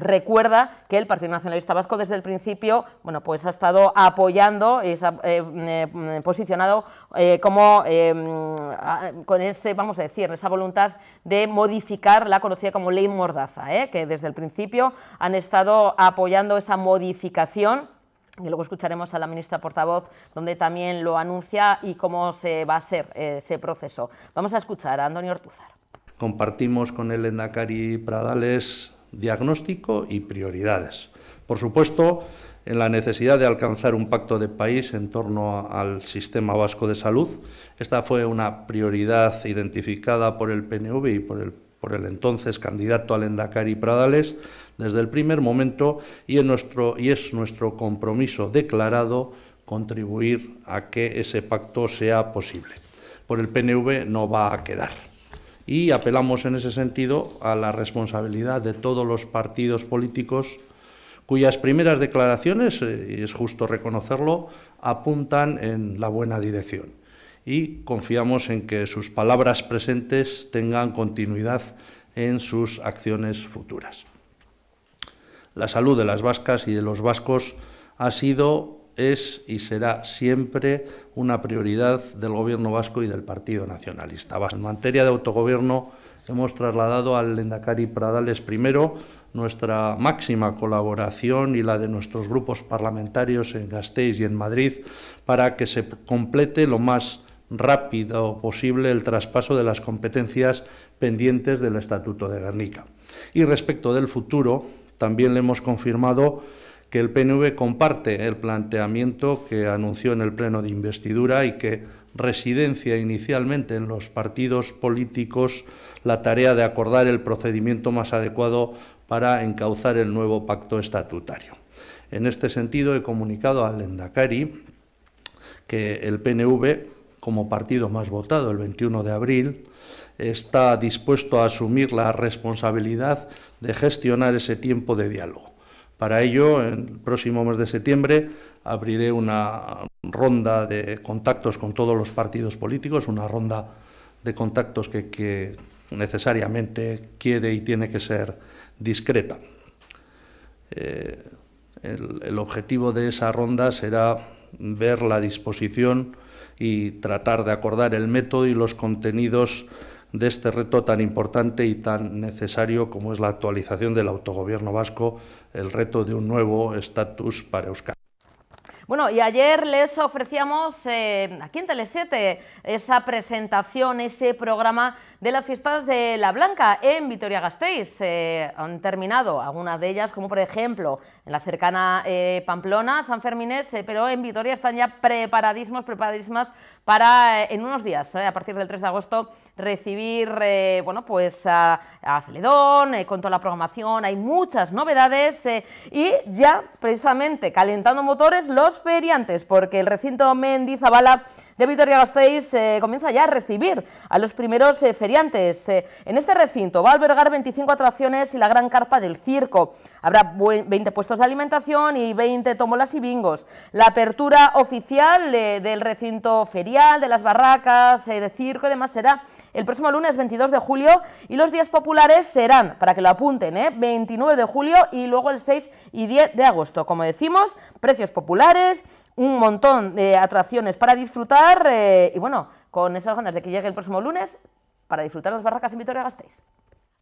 recuerda que el Partido Nacionalista Vasco desde el principio, bueno, pues ha estado apoyando y se ha posicionado como con ese, vamos a decir, esa voluntad de modificar la conocida como ley Mordaza, que desde el principio ha han estado apoyando esa modificación y luego escucharemos a la ministra portavoz, donde también lo anuncia y cómo se va a ser eh, ese proceso. Vamos a escuchar a Antonio Ortuzar. Compartimos con el Endacari Pradales diagnóstico y prioridades. Por supuesto, en la necesidad de alcanzar un pacto de país en torno al sistema vasco de salud. Esta fue una prioridad identificada por el PNV y por el por el entonces candidato al Endacari Pradales desde el primer momento y, y es nuestro compromiso declarado contribuir a que ese pacto sea posible. Por el PNV no va a quedar. Y apelamos en ese sentido a la responsabilidad de todos los partidos políticos cuyas primeras declaraciones, eh, y es justo reconocerlo, apuntan en la buena dirección y confiamos en que sus palabras presentes tengan continuidad en sus acciones futuras. La salud de las vascas y de los vascos ha sido, es y será siempre una prioridad del Gobierno vasco y del Partido Nacionalista En materia de autogobierno, hemos trasladado al Lendakari Pradales primero nuestra máxima colaboración y la de nuestros grupos parlamentarios en Gasteiz y en Madrid para que se complete lo más rápido posible el traspaso de las competencias pendientes del Estatuto de Guernica. Y respecto del futuro, también le hemos confirmado que el PNV comparte el planteamiento que anunció en el Pleno de Investidura y que residencia inicialmente en los partidos políticos la tarea de acordar el procedimiento más adecuado para encauzar el nuevo pacto estatutario. En este sentido, he comunicado al Endacari que el PNV como partido más votado el 21 de abril, está dispuesto a asumir la responsabilidad de gestionar ese tiempo de diálogo. Para ello, en el próximo mes de septiembre abriré una ronda de contactos con todos los partidos políticos, una ronda de contactos que, necesariamente quiere y tiene que ser discreta. Eh, el objetivo de esa ronda será ver la disposición y tratar de acordar el método y los contenidos de este reto tan importante y tan necesario como es la actualización del autogobierno vasco, el reto de un nuevo estatus para Euskadi. Bueno, y ayer les ofrecíamos eh, aquí en Tele7... esa presentación, ese programa de las fiestas de La Blanca en Vitoria-Gasteiz. Eh, han terminado algunas de ellas, como por ejemplo en la cercana eh, Pamplona, San Fermines, eh, pero en Vitoria están ya preparadismos, preparadísimas para en unos días, a partir del 3 de agosto, recibir bueno, pues a, Celedón, con toda la programación, hay muchas novedades y ya precisamente calentando motores los feriantes, porque el recinto Mendizabala de Vitoria-Gasteiz eh, comienza ya a recibir a los primeros eh, feriantes. Eh, en este recinto va a albergar 25 atracciones y la gran carpa del circo. Habrá 20 puestos de alimentación y 20 tómolas y bingos. La apertura oficial del recinto ferial, de las barracas, de circo y demás será el próximo lunes 22 de julio y los días populares serán, para que lo apunten, 29 de julio y luego el 6 y 10 de agosto. Como decimos, precios populares, un montón de atracciones para disfrutar eh, y bueno, con esas ganas de que llegue el próximo lunes para disfrutar las barracas en vitoria gastéis.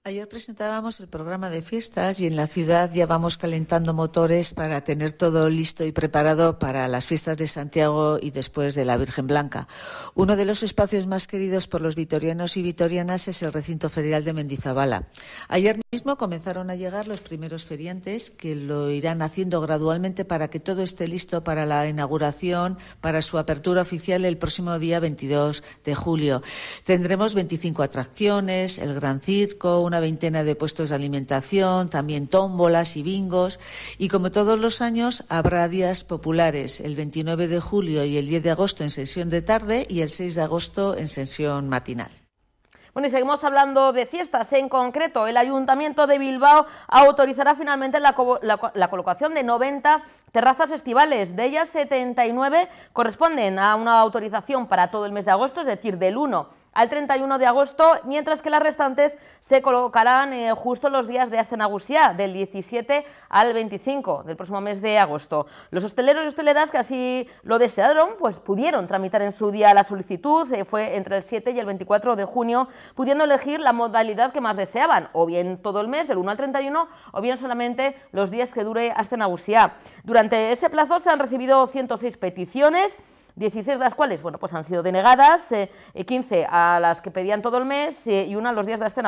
Ayer presentábamos el programa de fiestas y en la ciudad ya vamos calentando motores para tener todo listo y preparado para las fiestas de Santiago y después de la Virgen Blanca. Uno de los espacios más queridos por los vitorianos y vitorianas es el recinto ferial de Mendizabala. Ayer mismo comenzaron a llegar los primeros feriantes que lo irán haciendo gradualmente para que todo esté listo para la inauguración, para su apertura oficial el próximo día 22 de julio. Tendremos 25 atracciones, el Gran Circo, una veintena de puestos de alimentación, también tómbolas y bingos. Y como todos los años, habrá días populares, el 29 de julio y el 10 de agosto en sesión de tarde y el 6 de agosto en sesión matinal. Bueno, y seguimos hablando de fiestas. En concreto, el Ayuntamiento de Bilbao autorizará finalmente la, la, colocación de 90 terrazas estivales. De ellas, 79 corresponden a una autorización para todo el mes de agosto, es decir, del 1 al 31 de agosto, mientras que las restantes se colocarán eh, justo los días de Astenagusia, del 17 al 25 del próximo mes de agosto. Los hosteleros y hosteleras que así lo desearon, pues pudieron tramitar en su día la solicitud, eh, fue entre el 7 y el 24 de junio, pudiendo elegir la modalidad que más deseaban, o bien todo el mes, del 1 al 31, o bien solamente los días que dure Astenagusia. Durante ese plazo se han recibido 106 peticiones, 16 las cuales bueno, pues han sido denegadas, 15 eh, eh, a las que pedían todo el mes eh, y una a los días de hasta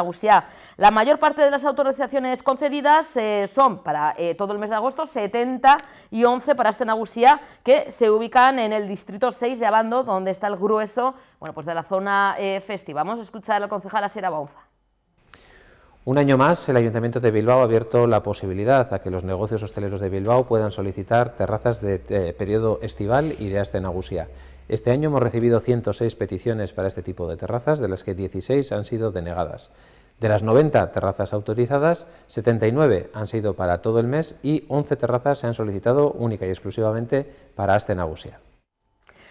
La mayor parte de las autorizaciones concedidas son para todo el mes de agosto, 70 y 11 para Asten que se ubican en el distrito 6 de Abando, donde está el grueso bueno, pues de la zona festiva. Vamos a escuchar al concejal Asiera Baunza. Un año más, el Ayuntamiento de Bilbao ha abierto la posibilidad a que los negocios hosteleros de Bilbao puedan solicitar terrazas de eh, periodo estival y de astenagusia. Este año hemos recibido 106 peticiones para este tipo de terrazas, de las que 16 han sido denegadas. De las 90 terrazas autorizadas, 79 han sido para todo el mes y 11 terrazas se han solicitado única y exclusivamente para astenagusia.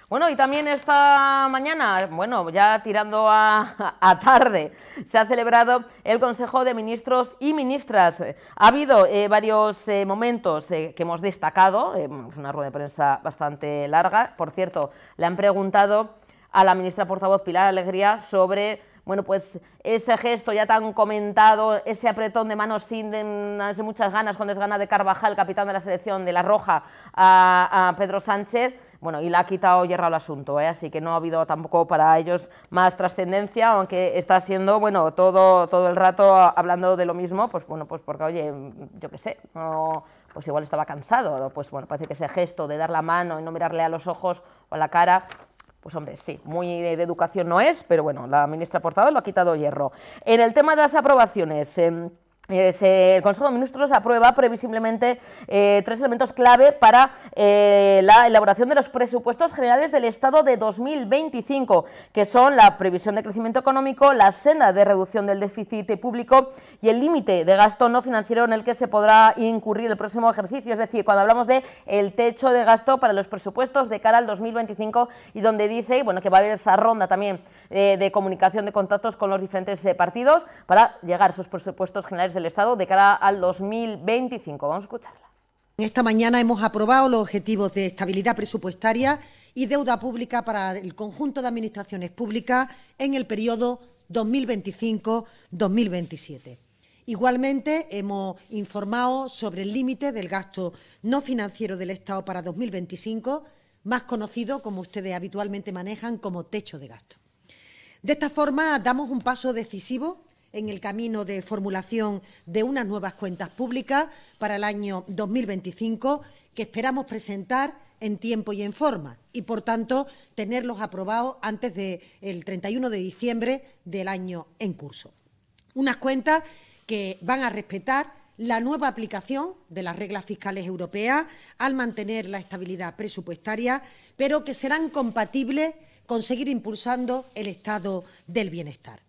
Bueno, y también esta mañana, bueno, ya tirando a, tarde, se ha celebrado el Consejo de Ministros y Ministras. Ha habido eh, varios eh, momentos eh, que hemos destacado, es una rueda de prensa bastante larga. Por cierto, le han preguntado a la ministra portavoz Pilar Alegría sobre bueno, pues ese gesto ya tan comentado, ese apretón de manos sin muchas ganas, con desgana de Carvajal, capitán de la selección de La Roja, a Pedro Sánchez, bueno, y la ha quitado hierro al asunto, ¿eh? así que no ha habido tampoco para ellos más trascendencia, aunque está siendo, bueno, todo, todo el rato hablando de lo mismo, pues bueno, pues porque, oye, yo qué sé, pues igual estaba cansado, pues bueno, parece que ese gesto de dar la mano y no mirarle a los ojos o a la cara, pues hombre, sí, muy de, educación no es, pero bueno, la ministra Portado lo ha quitado hierro. En el tema de las aprobaciones... Em, eh, el Consejo de Ministros aprueba previsiblemente eh, tres elementos clave para eh, la elaboración de los presupuestos generales del Estado de 2025, que son la previsión de crecimiento económico, la senda de reducción del déficit público y el límite de gasto no financiero en el que se podrá incurrir el próximo ejercicio. Es decir, cuando hablamos de el techo de gasto para los presupuestos de cara al 2025 y donde dice bueno que va a haber esa ronda también de comunicación de contactos con los diferentes eh, partidos para llegar a esos presupuestos generales del Estado de cara al 2025. Vamos a escucharla. Esta mañana hemos aprobado los objetivos de estabilidad presupuestaria y deuda pública para el conjunto de administraciones públicas en el periodo 2025-2027. Igualmente, hemos informado sobre el límite del gasto no financiero del Estado para 2025, más conocido, como ustedes habitualmente manejan, como techo de gasto. De esta forma damos un paso decisivo en el camino de formulación de unas nuevas cuentas públicas para el año 2025 que esperamos presentar en tiempo y en forma y, por tanto, tenerlos aprobados antes del 31 de diciembre del año en curso. Unas cuentas que van a respetar la nueva aplicación de las reglas fiscales europeas al mantener la estabilidad presupuestaria, pero que serán compatibles conseguir impulsando el estado del bienestar.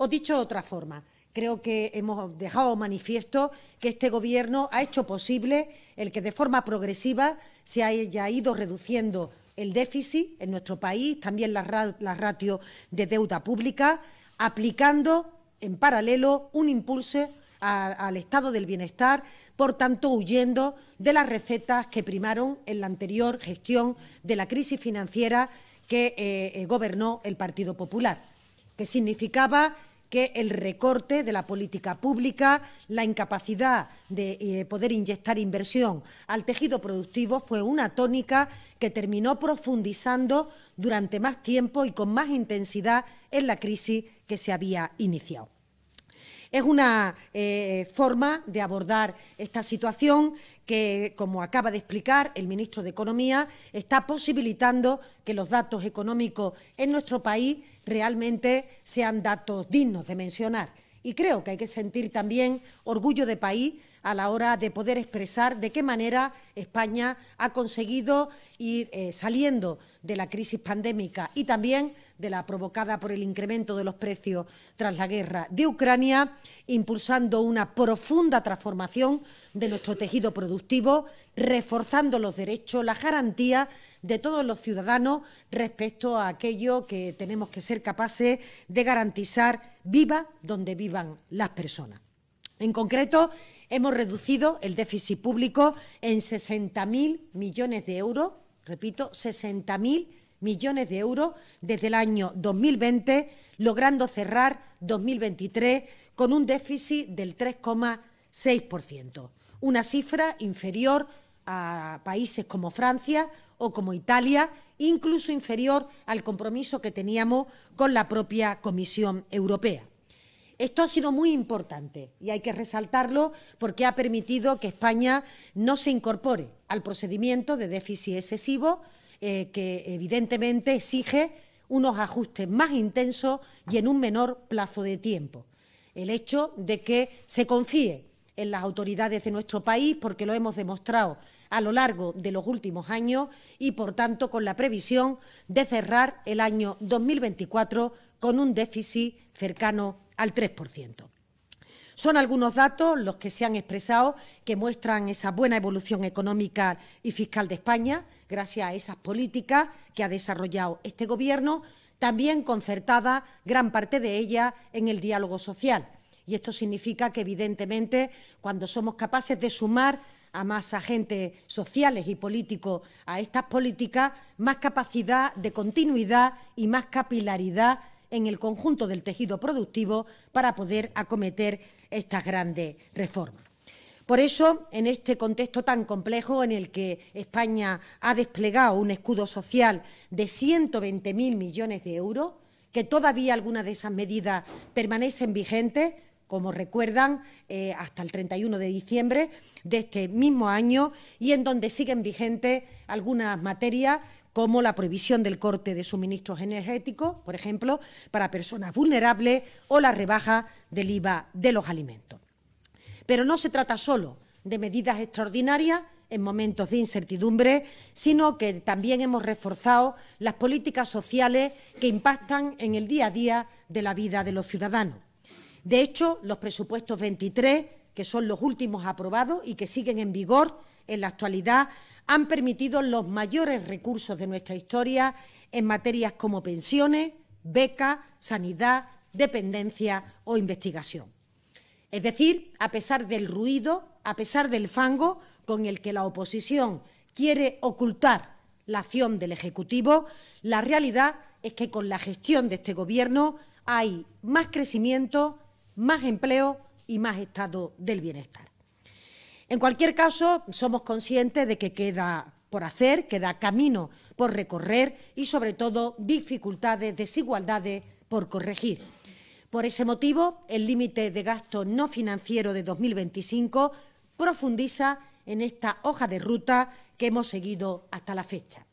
...o dicho de otra forma, creo que hemos dejado manifiesto que este Gobierno ha hecho posible el que de forma progresiva se haya ido reduciendo el déficit en nuestro país, también la, ratio de deuda pública, aplicando en paralelo un impulso al estado del bienestar, por tanto huyendo de las recetas que primaron en la anterior gestión de la crisis financiera que eh, eh, gobernó el Partido Popular, que significaba que el recorte de la política pública, la incapacidad de eh, poder inyectar inversión al tejido productivo fue una tónica que terminó profundizando durante más tiempo y con más intensidad en la crisis que se había iniciado. Es una eh, forma de abordar esta situación que, como acaba de explicar el ministro de Economía, está posibilitando que los datos económicos en nuestro país realmente sean datos dignos de mencionar. Y creo que hay que sentir también orgullo de país a la hora de poder expresar de qué manera España ha conseguido ir eh, saliendo de la crisis pandémica y también de la provocada por el incremento de los precios tras la guerra de Ucrania, impulsando una profunda transformación de nuestro tejido productivo, reforzando los derechos, las garantías de todos los ciudadanos respecto a aquello que tenemos que ser capaces de garantizar viva donde vivan las personas. En concreto, hemos reducido el déficit público en 60.000 millones de euros, repito, 60.000 millones de euros desde el año 2020, logrando cerrar 2023 con un déficit del 3,6%, una cifra inferior a países como Francia o como Italia, incluso inferior al compromiso que teníamos con la propia Comisión Europea. Esto ha sido muy importante y hay que resaltarlo porque ha permitido que España no se incorpore al procedimiento de déficit excesivo, eh, que evidentemente exige unos ajustes más intensos y en un menor plazo de tiempo. El hecho de que se confíe en las autoridades de nuestro país, porque lo hemos demostrado a lo largo de los últimos años y, por tanto, con la previsión de cerrar el año 2024 con un déficit cercano al 3%. Son algunos datos los que se han expresado que muestran esa buena evolución económica y fiscal de España, gracias a esas políticas que ha desarrollado este Gobierno, también concertada gran parte de ella en el diálogo social. Y esto significa que, evidentemente, cuando somos capaces de sumar a más agentes sociales y políticos a estas políticas, más capacidad de continuidad y más capilaridad en el conjunto del tejido productivo para poder acometer estas grandes reformas. Por eso, en este contexto tan complejo en el que España ha desplegado un escudo social de 120.000 millones de euros, que todavía algunas de esas medidas permanecen vigentes, como recuerdan, eh, hasta el 31 de diciembre de este mismo año y en donde siguen vigentes algunas materias como la prohibición del corte de suministros energéticos, por ejemplo, para personas vulnerables o la rebaja del IVA de los alimentos. Pero no se trata solo de medidas extraordinarias en momentos de incertidumbre, sino que también hemos reforzado las políticas sociales que impactan en el día a día de la vida de los ciudadanos. De hecho, los presupuestos 23, que son los últimos aprobados y que siguen en vigor en la actualidad, han permitido los mayores recursos de nuestra historia en materias como pensiones, becas, sanidad, dependencia o investigación. Es decir, a pesar del ruido, a pesar del fango con el que la oposición quiere ocultar la acción del Ejecutivo, la realidad es que con la gestión de este Gobierno hay más crecimiento, más empleo y más estado del bienestar. En cualquier caso, somos conscientes de que queda por hacer, queda camino por recorrer y, sobre todo, dificultades, desigualdades por corregir. Por ese motivo, el límite de gasto no financiero de 2025 profundiza en esta hoja de ruta que hemos seguido hasta la fecha.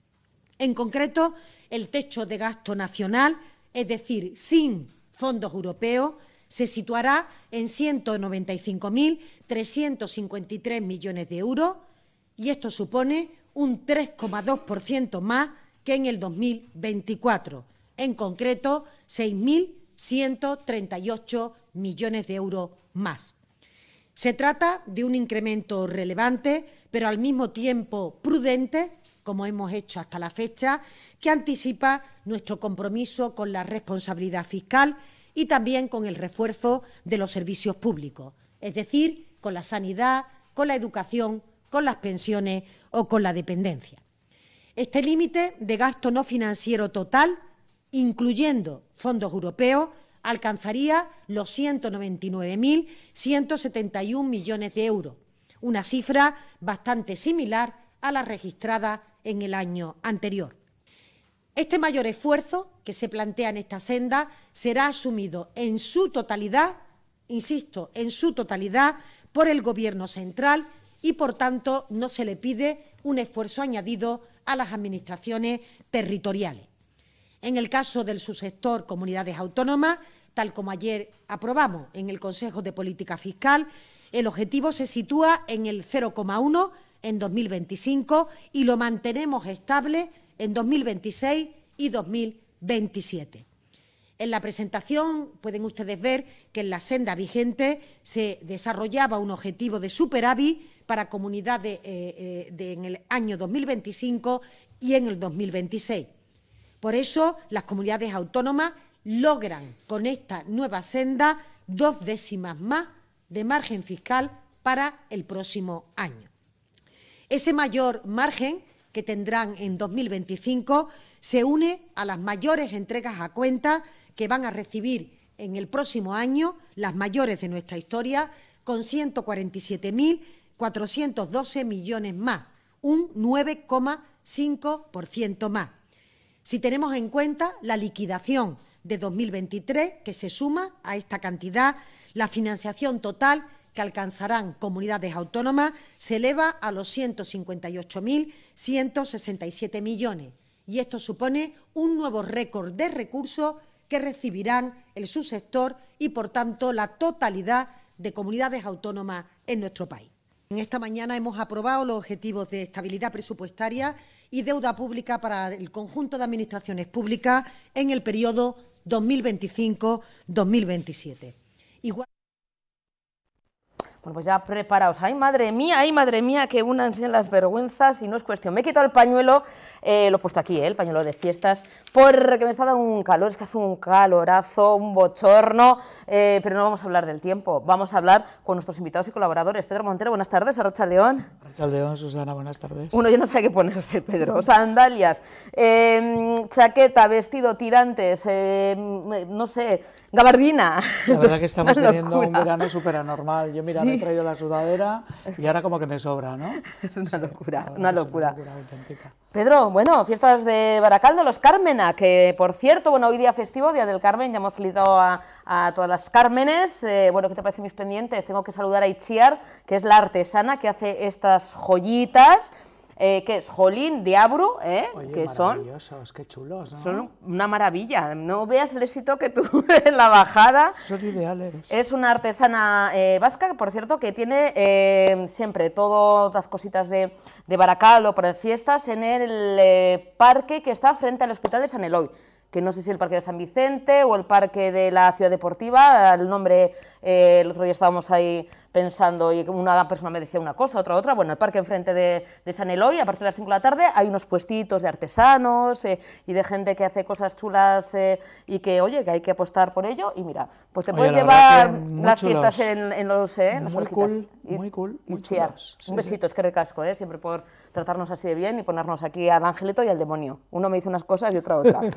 En concreto, el techo de gasto nacional, es decir, sin fondos europeos, se situará en 195.000 353 millones de euros y esto supone un 3,2% más que en el 2024, en concreto 6.138 millones de euros más. Se trata de un incremento relevante, pero al mismo tiempo prudente, como hemos hecho hasta la fecha, que anticipa nuestro compromiso con la responsabilidad fiscal y también con el refuerzo de los servicios públicos, es decir, con la sanidad, con la educación, con las pensiones o con la dependencia. Este límite de gasto no financiero total, incluyendo fondos europeos, alcanzaría los 199.171 millones de euros, una cifra bastante similar a la registrada en el año anterior. Este mayor esfuerzo que se plantea en esta senda será asumido en su totalidad, insisto, en su totalidad por el Gobierno central y, por tanto, no se le pide un esfuerzo añadido a las administraciones territoriales. En el caso del subsector comunidades autónomas, tal como ayer aprobamos en el Consejo de Política Fiscal, el objetivo se sitúa en el 0,1 en 2025 y lo mantenemos estable en 2026 y 2027. En la presentación pueden ustedes ver que en la senda vigente se desarrollaba un objetivo de superávit para comunidades eh, eh, de, en el año 2025 y en el 2026. Por eso, las comunidades autónomas logran con esta nueva senda dos décimas más de margen fiscal para el próximo año. Ese mayor margen que tendrán en 2025 se une a las mayores entregas a cuenta que van a recibir en el próximo año, las mayores de nuestra historia, con 147.412 millones más, un 9,5% más. Si tenemos en cuenta la liquidación de 2023, que se suma a esta cantidad, la financiación total que alcanzarán comunidades autónomas se eleva a los 158.167 millones y esto supone un nuevo récord de recursos que recibirán el subsector y, por tanto, la totalidad de comunidades autónomas en nuestro país. En esta mañana hemos aprobado los objetivos de estabilidad presupuestaria y deuda pública para el conjunto de administraciones públicas en el periodo 2025-2027. Igual... Bueno, pues ya preparaos. Ay, madre mía, ay, madre mía, que enseña las vergüenzas y no es cuestión. Me quitado el pañuelo eh, lo he puesto aquí, eh, el pañuelo de fiestas, porque me está dando un calor, es que hace un calorazo, un bochorno, eh, pero no vamos a hablar del tiempo, vamos a hablar con nuestros invitados y colaboradores. Pedro Montero, buenas tardes, Arracha León. Arracha León, Susana, buenas tardes. Uno ya no sé qué ponerse, Pedro. [LAUGHS] Sandalias, em, chaqueta, vestido, tirantes, em, no sé, gabardina. La verdad que estamos [LAUGHS] teniendo un verano súper anormal. Yo, mira, me he traído la sudadera y ahora como que me sobra, ¿no? [LAUGHS] Es una locura, una locura. una locura auténtica. Pedro, bueno, fiestas de Baracaldo, los Carmena, que por cierto, bueno, hoy día festivo, Día del Carmen, ya hemos felicitado a, todas las Cármenes. Eh, bueno, ¿qué te parece mis pendientes? Tengo que saludar a Ichiar, que es la artesana que hace estas joyitas, eh, que es Jolín, Diabru, ¿eh? que son... chulos, Son una maravilla, no veas el éxito que tuve [LAUGHS] en la bajada. Son ideales. Es una artesana eh, vasca, por cierto, que tiene eh, siempre todas las cositas de, Baracal o para fiestas en el parque que está frente al Hospital de San Eloy que no sé si el Parque de San Vicente o el Parque de la Ciudad Deportiva, el nombre, eh, el otro día estábamos ahí pensando y una persona me decía una cosa, otra otra, bueno, el parque enfrente de, de San Eloy, a partir de las 5 de la tarde, hay unos puestitos de artesanos eh, y de gente que hace cosas chulas eh, y que, oye, que hay que apostar por ello y mira, pues te puedes llevar las fiestas en, los... Eh, muy, cool, muy cool, muy Un besito, es que recasco, eh, siempre por tratarnos así de bien y ponernos aquí al angelito y al demonio. Uno me dice unas cosas y otra otra. [LAUGHS]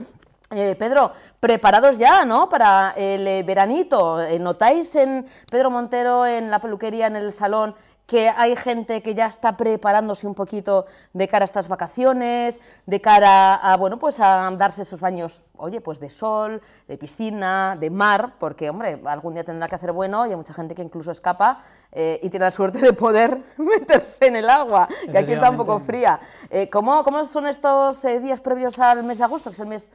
Eh, Pedro, preparados ya, ¿no? Para el eh, veranito. Eh, ¿Notáis en Pedro Montero, en la peluquería, en el salón, que hay gente que ya está preparándose un poquito de cara a estas vacaciones, de cara a, bueno, pues a darse esos baños oye, pues de sol, de piscina, de mar, porque, hombre, algún día tendrá que hacer bueno y hay mucha gente que incluso escapa eh, y tiene la suerte de poder [LAUGHS] meterse en el agua, que aquí está un poco fría. Eh, ¿cómo, son estos eh, días previos al mes de agosto, que es el mes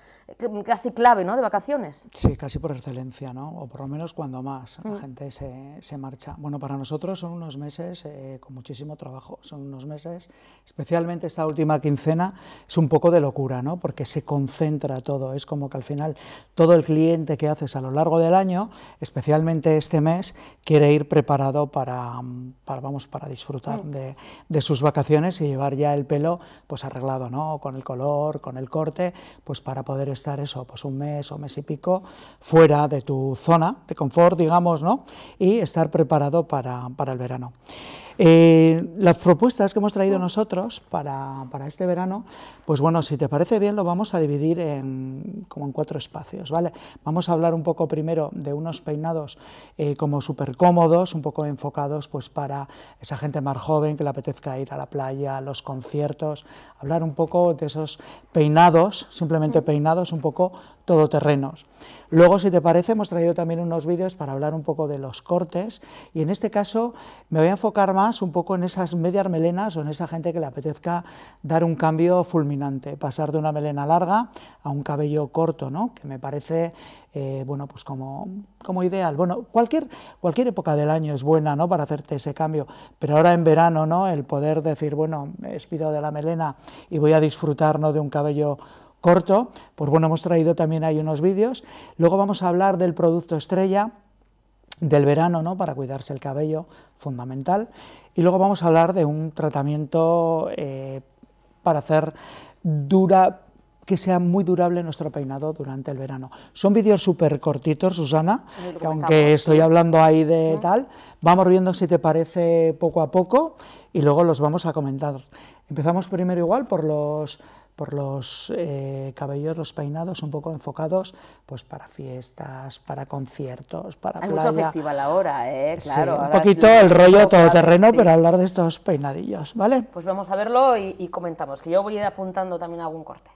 casi clave, ¿no?, de vacaciones. Sí, casi por excelencia, ¿no?, o por lo menos cuando más la mm. gente se, marcha. Bueno, para nosotros son unos meses con muchísimo trabajo, son unos meses, especialmente esta última quincena, es un poco de locura, ¿no?, porque se concentra todo, es como que al final todo el cliente que haces a lo largo del año, especialmente este mes, quiere ir preparado para, mm, vamos, para disfrutar mm. de, sus vacaciones y llevar ya el pelo pues arreglado, ¿no? Con el color, con el corte, pues para poder estar eso, pues un mes o mes y pico fuera de tu zona de confort, digamos, ¿no? Y estar preparado para el verano. Eh, las propuestas que hemos traído mm. nosotros para, este verano, pues bueno, si te parece bien, lo vamos a dividir en, como en cuatro espacios, ¿vale? Vamos a hablar un poco primero de unos peinados eh, como súper cómodos, un poco enfocados pues para esa gente más joven que le apetezca ir a la playa, a los conciertos, hablar un poco de esos peinados, simplemente mm. peinados un poco todoterrenos. Luego, si te parece, hemos traído también unos vídeos para hablar un poco de los cortes y en este caso me voy a enfocar más un poco en esas medias melenas o en esa gente que le apetezca dar un cambio fulminante, pasar de una melena larga a un cabello corto, ¿no? que me parece eh, bueno, pues como, como ideal. Bueno, cualquier, cualquier época del año es buena ¿no? para hacerte ese cambio, pero ahora en verano ¿no? el poder decir, bueno, me despido de la melena y voy a disfrutar ¿no? de un cabello corto, pues bueno, hemos traído también ahí unos vídeos. Luego vamos a hablar del producto estrella del verano, ¿no? Para cuidarse el cabello, fundamental. Y luego vamos a hablar de un tratamiento eh, para hacer dura que sea muy durable nuestro peinado durante el verano. Son vídeos súper cortitos, Susana, que aunque estoy hablando ahí de tal, vamos viendo si te parece poco a poco y luego los vamos a comentar. Empezamos primero igual por los por los eh, cabellos, los peinados un poco enfocados pues para fiestas, para conciertos, para Hay playa. mucho festival ahora, ¿eh? claro. un poquito el rollo todoterreno, pero hablar de estos peinadillos, ¿vale? Pues vamos a verlo y, comentamos, que yo voy a ir apuntando también a algún corte.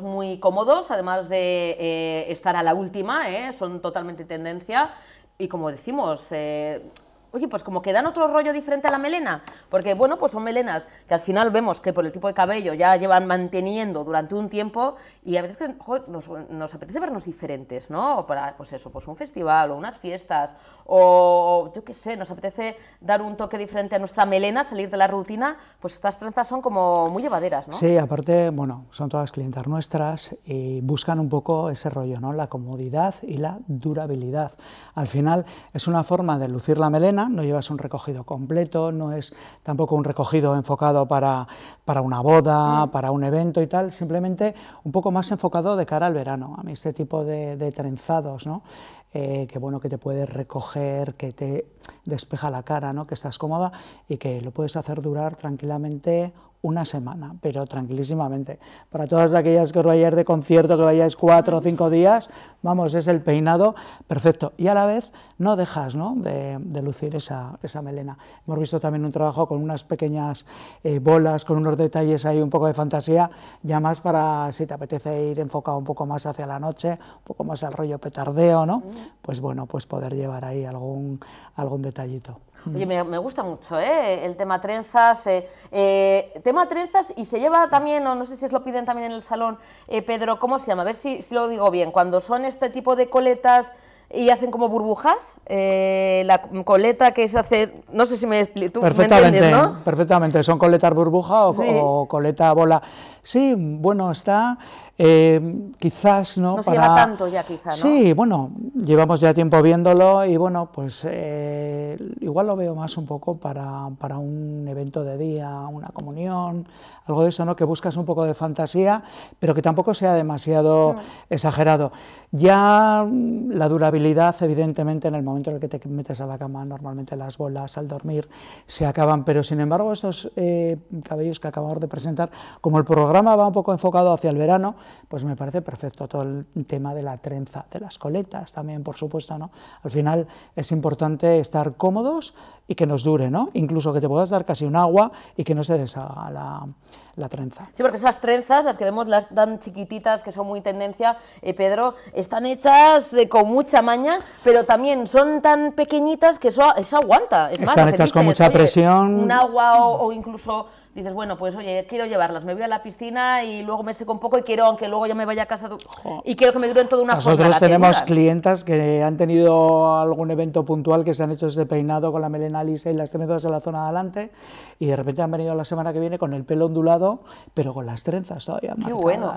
muy cómodos, además de eh, estar a la última, eh, son totalmente tendencia. Y como decimos, eh, Oye, pues como que dan otro rollo diferente a la melena, porque bueno, pues son melenas que al final vemos que por el tipo de cabello ya llevan manteniendo durante un tiempo y a veces nos, nos, apetece vernos diferentes, ¿no? para, pues eso, pues un festival o unas fiestas o yo qué sé, nos apetece dar un toque diferente a nuestra melena, salir de la rutina, pues estas trenzas son como muy llevaderas, ¿no? Sí, aparte, bueno, son todas clientas nuestras y buscan un poco ese rollo, ¿no? La comodidad y la durabilidad. Al final es una forma de lucir la melena no llevas un recogido completo, no es tampoco un recogido enfocado para, una boda, mm. para un evento y tal, simplemente un poco más enfocado de cara al verano. A mí este tipo de, trenzados, ¿no? Eh, que bueno que te puedes recoger, que te despeja la cara, ¿no? que estás cómoda y que lo puedes hacer durar tranquilamente una semana, pero tranquilísimamente. Para todas aquellas que os vayáis de concierto, que vayáis cuatro o cinco días, vamos, es el peinado perfecto. Y a la vez no dejas De, lucir esa, melena. Hemos visto también un trabajo con unas pequeñas eh, bolas, con unos detalles ahí, un poco de fantasía, ya más para si te apetece ir enfocado un poco más hacia la noche, un poco más al rollo petardeo, ¿no? Mm. Pues bueno, pues poder llevar ahí algún, algún detallito. Oye, me, gusta mucho, ¿eh? El tema trenzas. Eh, eh, tema trenzas y se lleva también, o no sé si os lo piden también en el salón, eh, Pedro, ¿cómo se llama? A ver si, lo digo bien. Cuando son este tipo de coletas y hacen como burbujas, la coleta que se hace, no sé si me explico, perfectamente, me entiendes, ¿no? Perfectamente, son coletas burbuja o, o coleta bola. Sí, bueno, está... Eh, quizás no. lleva tanto ya, quizás. Sí, bueno, llevamos ya tiempo viéndolo y bueno, pues eh, igual lo veo más un poco para, para, un evento de día, una comunión, algo de eso, ¿no? Que buscas un poco de fantasía, pero que tampoco sea demasiado mm. exagerado. Ya mm, la durabilidad, evidentemente, en el momento en el que te metes a la cama, normalmente las bolas al dormir se acaban, pero sin embargo, estos eh, cabellos que acabamos de presentar, como el programa va un poco enfocado hacia el verano, pues me parece perfecto todo el tema de la trenza, de las coletas también, por supuesto, ¿no? Al final es importante estar cómodos y que nos dure, ¿no? Incluso que te puedas dar casi un agua y que no se deshaga la, trenza. Sí, porque esas trenzas, las que vemos las tan chiquititas, que son muy tendencia, eh, Pedro, están hechas eh, con mucha maña, pero también son tan pequeñitas que eso, aguanta. están más, hechas con mucha presión. Un agua o incluso dices, bueno, pues oye, quiero llevarlas, me voy a la piscina y luego me seco un poco y quiero, aunque luego yo me vaya a casa y quiero que me duren toda una jornada. Nosotros tenemos clientas que han tenido algún evento puntual que se han hecho ese peinado con la melena lisa y las trenzas en la zona de adelante y de repente han venido la semana que viene con el pelo ondulado, pero con las trenzas todavía Qué bueno.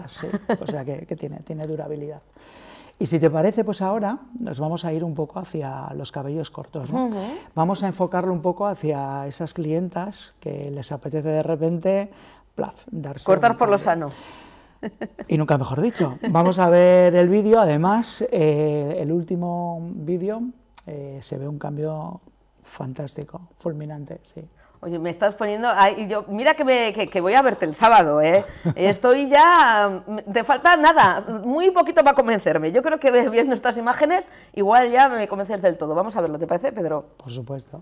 O sea que, que tiene, tiene durabilidad. Y si te parece, pues ahora nos vamos a ir un poco hacia los cabellos cortos. ¿no? Vamos a enfocarlo un poco hacia esas clientas que les apetece de repente plaf, darse cortar por lo sano. Y nunca mejor dicho. Vamos a ver el vídeo. Además, eh, el último vídeo eh, se ve un cambio fantástico, fulminante, sí. Oye, me estás poniendo. Ay, yo, mira que, me, voy a verte el sábado, ¿eh? Estoy ya. Mm, te falta nada, muy poquito para convencerme. Yo creo que viendo estas imágenes, igual ya me convences del todo. Vamos a verlo, ¿te parece, Pedro? Por supuesto.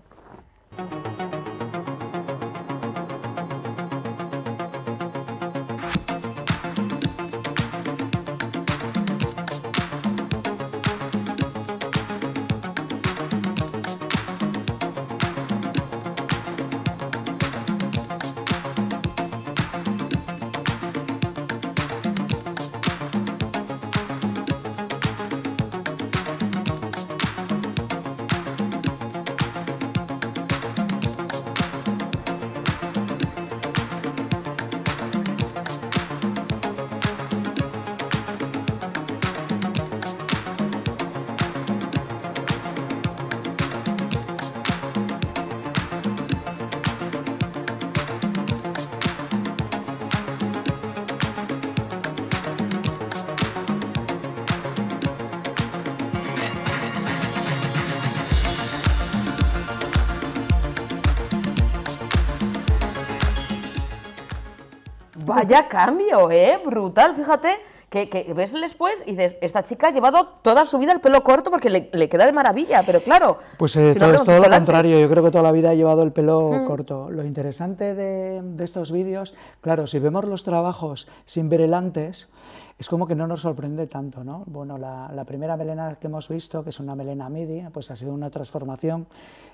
ya cambio, ¿eh? Brutal, fíjate. Que, que ves después y dices, esta chica ha llevado toda su vida el pelo corto porque le, le queda de maravilla, pero claro. Pues eh, todo, es todo lo contrario, yo creo que toda la vida ha llevado el pelo mm. corto. Lo interesante de, de estos vídeos, claro, si vemos los trabajos sin ver el antes, es como que no nos sorprende tanto, ¿no? Bueno, la, la, primera melena que hemos visto, que es una melena midi, pues ha sido una transformación.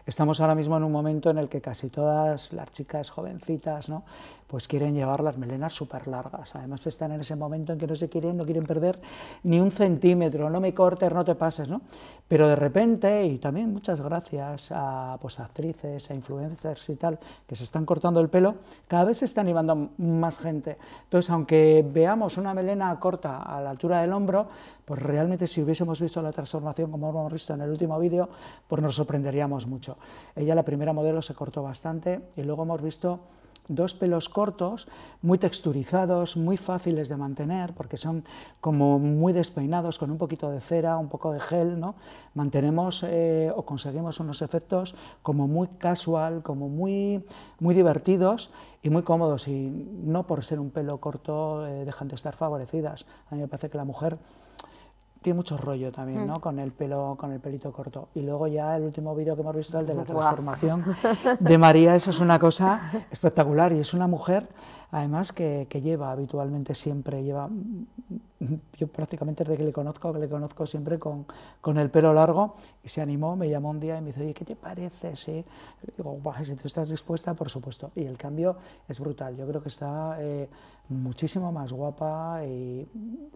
Estamos ahora mismo en un momento en el que casi todas las chicas jovencitas, ¿no? pues quieren llevar las melenas súper largas. Además están en ese momento en que no se quieren, no quieren perder ni un centímetro, no me cortes, no te pases, ¿no? Pero de repente, y también muchas gracias a pues, actrices, a influencers y tal, que se están cortando el pelo, cada vez se está animando más gente. Entonces, aunque veamos una melena corta a la altura del hombro, pues realmente si hubiésemos visto la transformación como hemos visto en el último vídeo, pues nos sorprenderíamos mucho. Ella, la primera modelo, se cortó bastante y luego hemos visto dos pelos cortos, muy texturizados, muy fáciles de mantener, porque son como muy despeinados, con un poquito de cera, un poco de gel, ¿no? Mantenemos eh, o conseguimos unos efectos como muy casual, como muy, muy divertidos y muy cómodos, y no por ser un pelo corto eh, dejan de estar favorecidas. A mí me parece que la mujer tiene mucho rollo también, mm. ¿no? Con el pelo, con el pelito corto. Y luego ya el último vídeo que hemos visto, el de la transformación [LAUGHS] de María, eso es una cosa espectacular. Y es una mujer, además, que, que lleva habitualmente siempre, lleva [LAUGHS] yo prácticamente desde que le conozco, que le conozco siempre con, con, el pelo largo, y se animó, me llamó un día y me dice, ¿qué te parece? Sí. Y digo, si tú estás dispuesta, por supuesto. Y el cambio es brutal, yo creo que está eh, muchísimo más guapa, y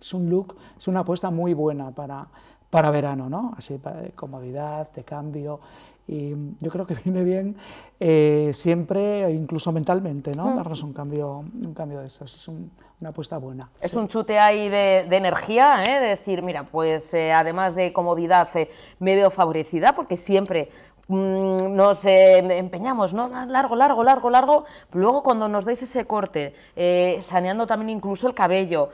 es un look, es una apuesta muy buena para, para verano, ¿no? Así, para, eh, comodidad, de cambio, y yo creo que [LAUGHS] viene bien eh, siempre, e incluso mentalmente, ¿no? Mm. darnos un cambio, un cambio de eso, Es una apuesta buena. Es un chute ahí de, energía, ¿eh? de decir, mira, pues eh, además de comodidad eh, me veo favorecida porque siempre mm, nos empeñamos, ¿no? Ah, largo, largo, largo, largo. Luego cuando nos dais ese corte, saneando también incluso el cabello,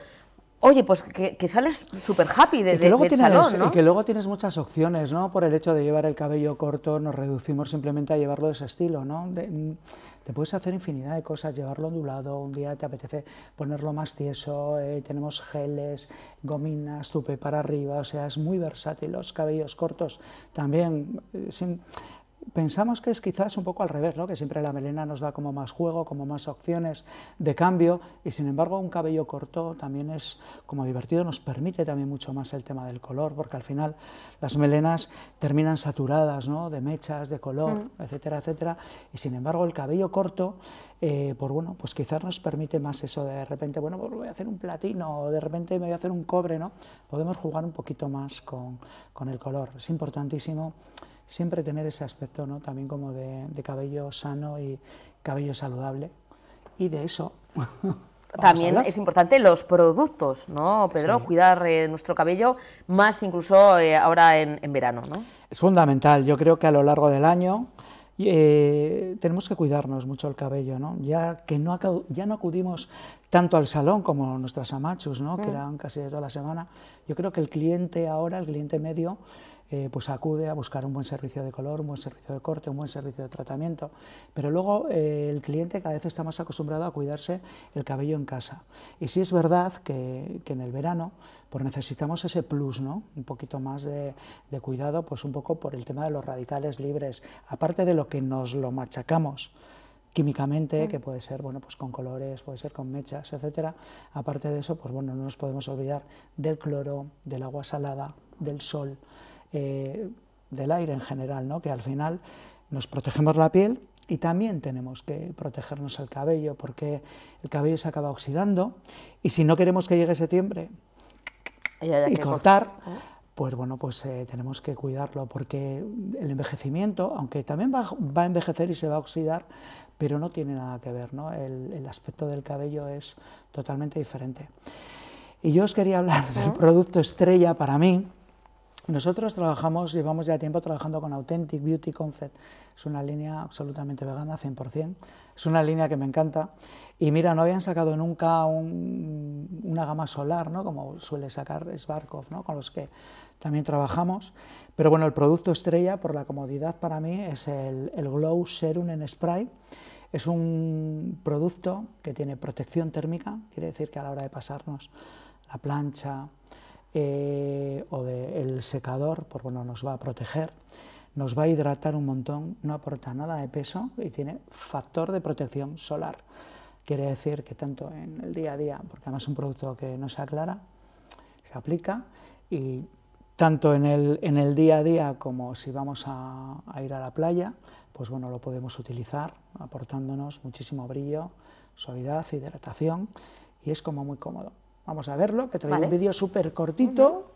Oye, pues que, sales súper happy desde el salón, ¿no? Y que luego tienes muchas opciones, ¿no? Por el hecho de llevar el cabello corto, nos reducimos simplemente a llevarlo de ese estilo, ¿no? Mm, te puedes hacer infinidad de cosas, llevarlo ondulado, un día te apetece ponerlo más tieso, eh, tenemos geles, gominas, tupe para arriba, o sea, es muy versátil los cabellos cortos también. Eh, sin, pensamos que es quizás un poco al revés, ¿no? que siempre la melena nos da como más juego, como más opciones de cambio, y sin embargo un cabello corto también es como divertido, nos permite también mucho más el tema del color, porque al final las melenas terminan saturadas ¿no? de mechas, de color, mm. etcétera, etcétera, y sin embargo el cabello corto, eh, por, bueno, pues quizás nos permite más eso de, repente, bueno, pues voy a hacer un platino, o de repente me voy a hacer un cobre, ¿no? Podemos jugar un poquito más con, con el color, es importantísimo siempre tener ese aspecto ¿no? también como de, cabello sano y cabello saludable. Y de eso... [LAUGHS] también es importante los productos, ¿no, Pedro? Cuidar eh, nuestro cabello, más incluso eh, ahora en, verano, ¿no? Es fundamental. Yo creo que a lo largo del año eh, tenemos que cuidarnos mucho el cabello, ¿no? Ya que no, ya no acudimos tanto al salón como nuestras amachus, ¿no? Que mm. eran casi toda la semana. Yo creo que el cliente ahora, el cliente medio, eh, pues acude a buscar un buen servicio de color, un buen servicio de corte, un buen servicio de tratamiento. Pero luego eh, el cliente cada vez está más acostumbrado a cuidarse el cabello en casa. Y sí es verdad que, en el verano pues necesitamos ese plus, ¿no? un poquito más de, cuidado, pues un poco por el tema de los radicales libres, aparte de lo que nos lo machacamos químicamente, que puede ser bueno, pues con colores, puede ser con mechas, etc. Aparte de eso, pues bueno, no nos podemos olvidar del cloro, del agua salada, del sol. Eh, del aire en general, ¿no? que al final nos protegemos la piel y también tenemos que protegernos el cabello porque el cabello se acaba oxidando y si no queremos que llegue septiembre y, cortar, pues bueno, pues eh, tenemos que cuidarlo porque el envejecimiento, aunque también va, a envejecer y se va a oxidar, pero no tiene nada que ver, ¿no? el, aspecto del cabello es totalmente diferente. Y yo os quería hablar del producto estrella para mí, nosotros trabajamos, llevamos ya tiempo trabajando con Authentic Beauty Concept. Es una línea absolutamente vegana, 100%. Es una línea que me encanta. Y mira, no habían sacado nunca una gama solar, ¿no? como suele sacar Sbarkov, ¿no? con los que también trabajamos. Pero bueno, el producto estrella, por la comodidad para mí, es el, el Glow Serum en Spray. Es un producto que tiene protección térmica, quiere decir que a la hora de pasarnos la plancha, eh, o del secador, pues bueno, nos va a proteger, nos va a hidratar un montón, no aporta nada de peso y tiene factor de protección solar. Quiere decir que tanto en el día a día, porque además es un producto que no se aclara, se aplica y tanto en el, en el día a día como si vamos a, a ir a la playa, pues bueno, lo podemos utilizar aportándonos muchísimo brillo, suavidad, hidratación y es como muy cómodo. Vamos a verlo, que trae un vídeo súper cortito.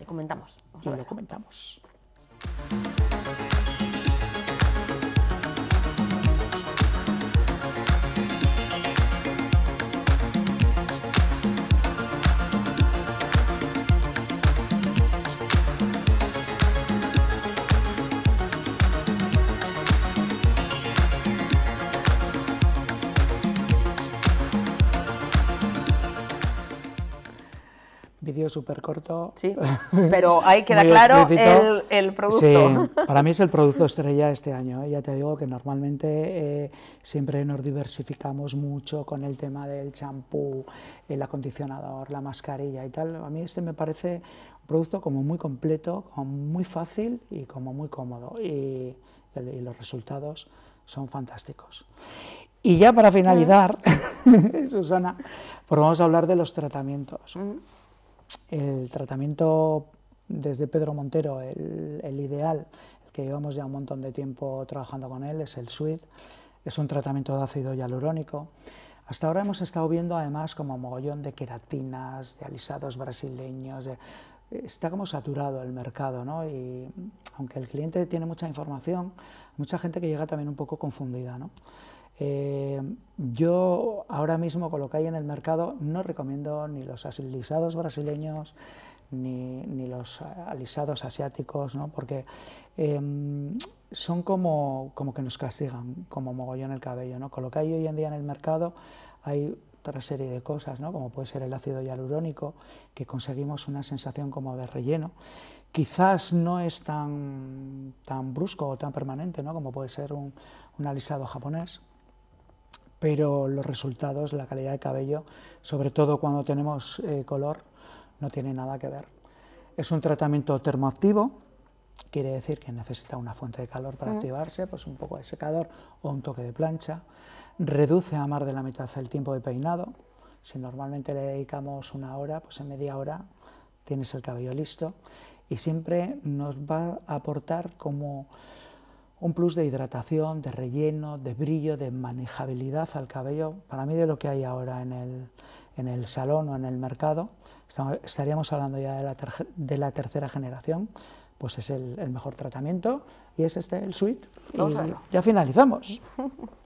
Y comentamos. Y lo comentamos. súper corto. [LAUGHS] pero ahí queda claro el, el, producto. [LAUGHS] para mí es el producto estrella este año. ¿eh? Ya te digo que normalmente eh, siempre nos diversificamos mucho con el tema del champú, el acondicionador, la mascarilla y tal. A mí este me parece un producto como muy completo, como muy fácil y como muy cómodo. y, los resultados son fantásticos. Y ya para finalizar, [LAUGHS] Susana, pues vamos a hablar de los tratamientos. Mm el tratamiento desde Pedro Montero, el, ideal, el que llevamos ya un montón de tiempo trabajando con él, es el SWEET. es un tratamiento de ácido hialurónico. Hasta ahora hemos estado viendo además como mogollón de queratinas, de alisados brasileños, está como saturado el mercado, ¿no? Y aunque el cliente tiene mucha información, mucha gente que llega también un poco confundida, ¿no? Eh, yo ahora mismo con lo que hay en el mercado no recomiendo ni los alisados brasileños ni, los alisados asiáticos, porque em, son como, como que nos castigan como mogollón el cabello. ¿no? Con lo que hay hoy en día en el mercado hay otra serie de cosas, como puede ser el ácido hialurónico, que conseguimos una sensación como de relleno. Quizás no es tan, tan brusco o tan permanente como puede ser un alisado japonés pero los resultados, la calidad de cabello, sobre todo cuando tenemos eh, color, no tiene nada que ver. Es un tratamiento termoactivo, quiere decir que necesita una fuente de calor para mm. activarse, pues un poco de secador o un toque de plancha. Reduce a más de la mitad el tiempo de peinado. Si normalmente le dedicamos una hora, pues en media hora tienes el cabello listo. Y siempre nos va a aportar como un plus de hidratación, de relleno, de brillo, de manejabilidad al cabello. Para mí de lo que hay ahora en el, en el salón o en el mercado, estaríamos hablando ya de la, de la tercera generación, pues es el, mejor tratamiento y es este, el suite. Y ya finalizamos. [LAUGHS]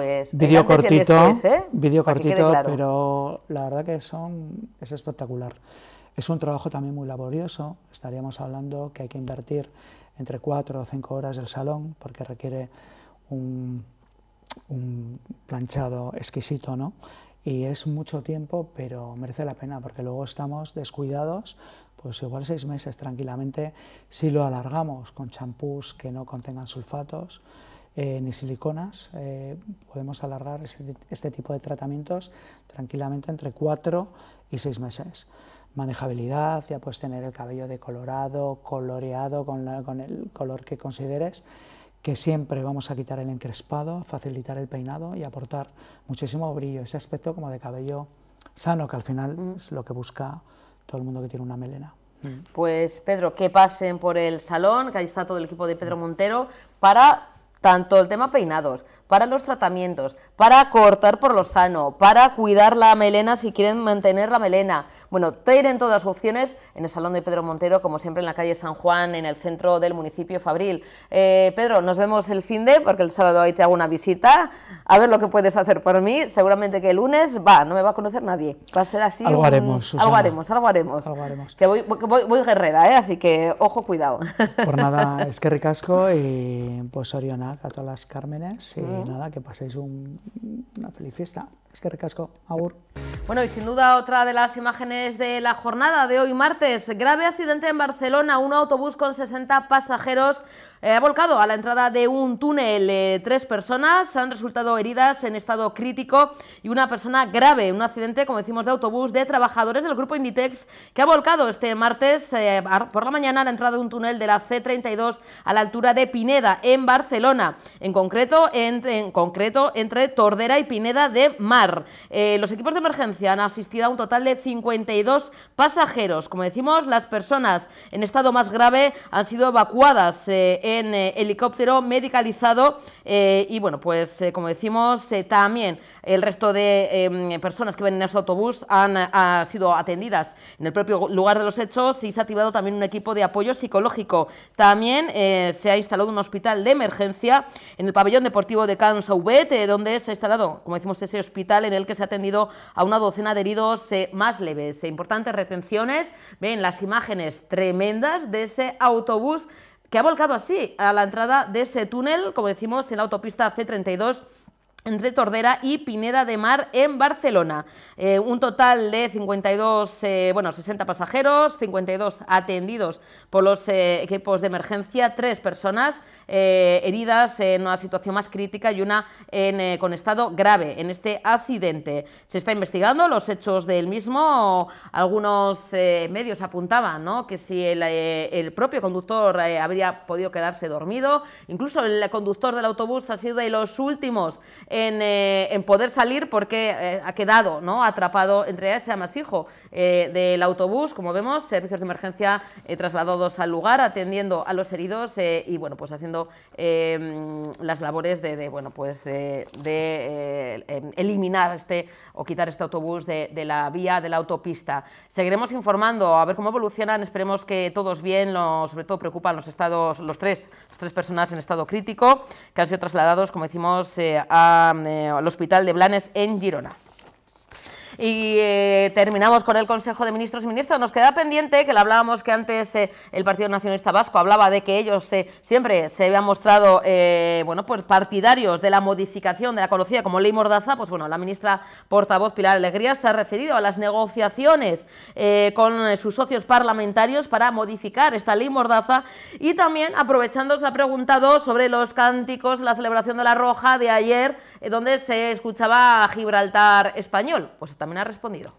Pues, vídeo cortito, ¿eh? cortito pero la verdad que son, es espectacular. Es un trabajo también muy laborioso, estaríamos hablando que hay que invertir entre cuatro o cinco horas del salón, porque requiere un, planchado exquisito, ¿no? y es mucho tiempo, pero merece la pena porque luego estamos descuidados, pues igual seis meses tranquilamente, si lo alargamos con champús que no contengan sulfatos, eh, ni siliconas, eh, podemos alargar este, tipo de tratamientos tranquilamente entre 4 y 6 meses. Manejabilidad, ya puedes tener el cabello decolorado, coloreado con, con el color que consideres que siempre vamos a quitar el encrespado, facilitar el peinado y aportar muchísimo brillo, ese aspecto como de cabello sano, que al final mm. es lo que busca todo el mundo que tiene una melena. Mm. Pues Pedro, que pasen por el salón, que ahí está todo el equipo de Pedro Montero, para tanto el tema peinados, para los tratamientos, para cortar por lo sano, para cuidar la melena si quieren mantener la melena, bueno, iré en todas opciones, en el Salón de Pedro Montero, como siempre en la calle San Juan, en el centro del municipio Fabril. Eh, Pedro, nos vemos el fin porque el sábado ahí te hago una visita, a ver lo que puedes hacer por mí. Seguramente que el lunes va, no me va a conocer nadie. Va a ser así. Algo haremos, algo haremos, Que voy, guerrera, ¿eh? así que ojo, cuidado. [LAUGHS] Por pues nada, es que ricasco y pues orionad a todas las Cármenes y nada, que paséis una feliz fiesta. Es que ricasco, agur. Bueno, y sin duda otra de las imágenes de la jornada de hoy martes. Grave accidente en Barcelona. Un autobús con 60 pasajeros eh, ha volcado a la entrada de un túnel. Eh, tres personas han resultado heridas en estado crítico y una persona grave. Un accidente, como decimos, de autobús de trabajadores del grupo Inditex que ha volcado este martes eh, por la mañana a la entrada de un túnel de la C32 a la altura de Pineda, en Barcelona. En concreto, en, en concreto entre Tordera y Pineda de Mar. los equipos de emergencia han asistido a un total de 50 pasajeros. Como decimos, las personas en estado más grave han sido evacuadas eh, en eh, helicóptero medicalizado eh, y bueno, pues como decimos, también el resto de em, personas que ven en ese autobús han sido atendidas en el propio lugar de los hechos y se ha activado también un equipo de apoyo psicológico. También se ha instalado un hospital de emergencia en el pabellón deportivo de Canso Sauvet, donde se ha instalado, como decimos, ese hospital en el que se ha atendido a una docena de heridos más leves importantes retenciones. Ven las imágenes tremendas de ese autobús que ha volcado así a la entrada de ese túnel, como decimos, en la autopista C32 entre Tordera y Pineda de Mar en Barcelona. Eh, un total de 52, eh, bueno, 60 pasajeros, 52 atendidos por los eh, equipos de emergencia, tres personas eh, heridas en una situación más crítica y una eh, con estado grave en este accidente. Se está investigando los hechos del mismo. Algunos eh, medios apuntaban que si el, propio conductor habría podido quedarse dormido, incluso el conductor del autobús ha sido de los últimos en, poder salir porque ha quedado atrapado entre ese amasijo eh, del autobús. Como vemos, servicios de emergencia eh, trasladados al lugar, atendiendo a los heridos eh, y bueno, pues haciendo las labores de, pues de, em, eliminar este o quitar este autobús de, la vía de la autopista. Seguiremos informando a ver cómo evolucionan. Esperemos que todos bien. sobre todo preocupan los estados, los tres, las tres personas en estado crítico que han sido trasladados, como decimos, al hospital de Blanes en Girona. Y eh, terminamos con el Consejo de Ministros y Ministras. Nos queda pendiente que le hablábamos que antes eh, el Partido Nacionalista Vasco hablaba de que ellos eh, siempre se habían mostrado bueno, pues partidarios de la modificación de la conocida como ley Mordaza. Pues bueno, la ministra portavoz Pilar Alegría se ha referido a las negociaciones con sus socios parlamentarios para modificar esta ley Mordaza y también aprovechando se ha preguntado sobre los cánticos, la celebración de la Roja de ayer eh, donde se escuchaba Gibraltar español. Pues también ha respondido.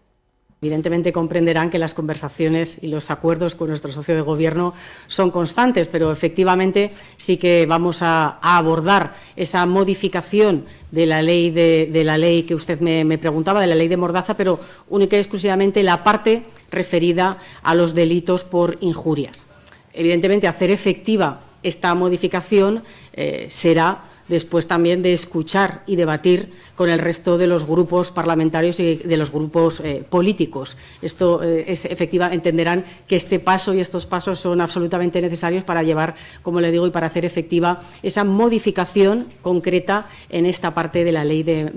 Evidentemente comprenderán que las conversaciones y los acuerdos con nuestro socio de gobierno son constantes, pero efectivamente sí que vamos a, abordar esa modificación de la ley de, la ley que usted me, preguntaba, de la ley de Mordaza, pero única y exclusivamente la parte referida a los delitos por injurias. Evidentemente, hacer efectiva esta modificación eh, será después también de escuchar y debatir con el resto de los grupos parlamentarios y de los grupos eh, políticos. Esto eh, es efectiva, entenderán que este paso y estos pasos son absolutamente necesarios para llevar, como le digo, y para hacer efectiva esa modificación concreta en esta parte de la ley de,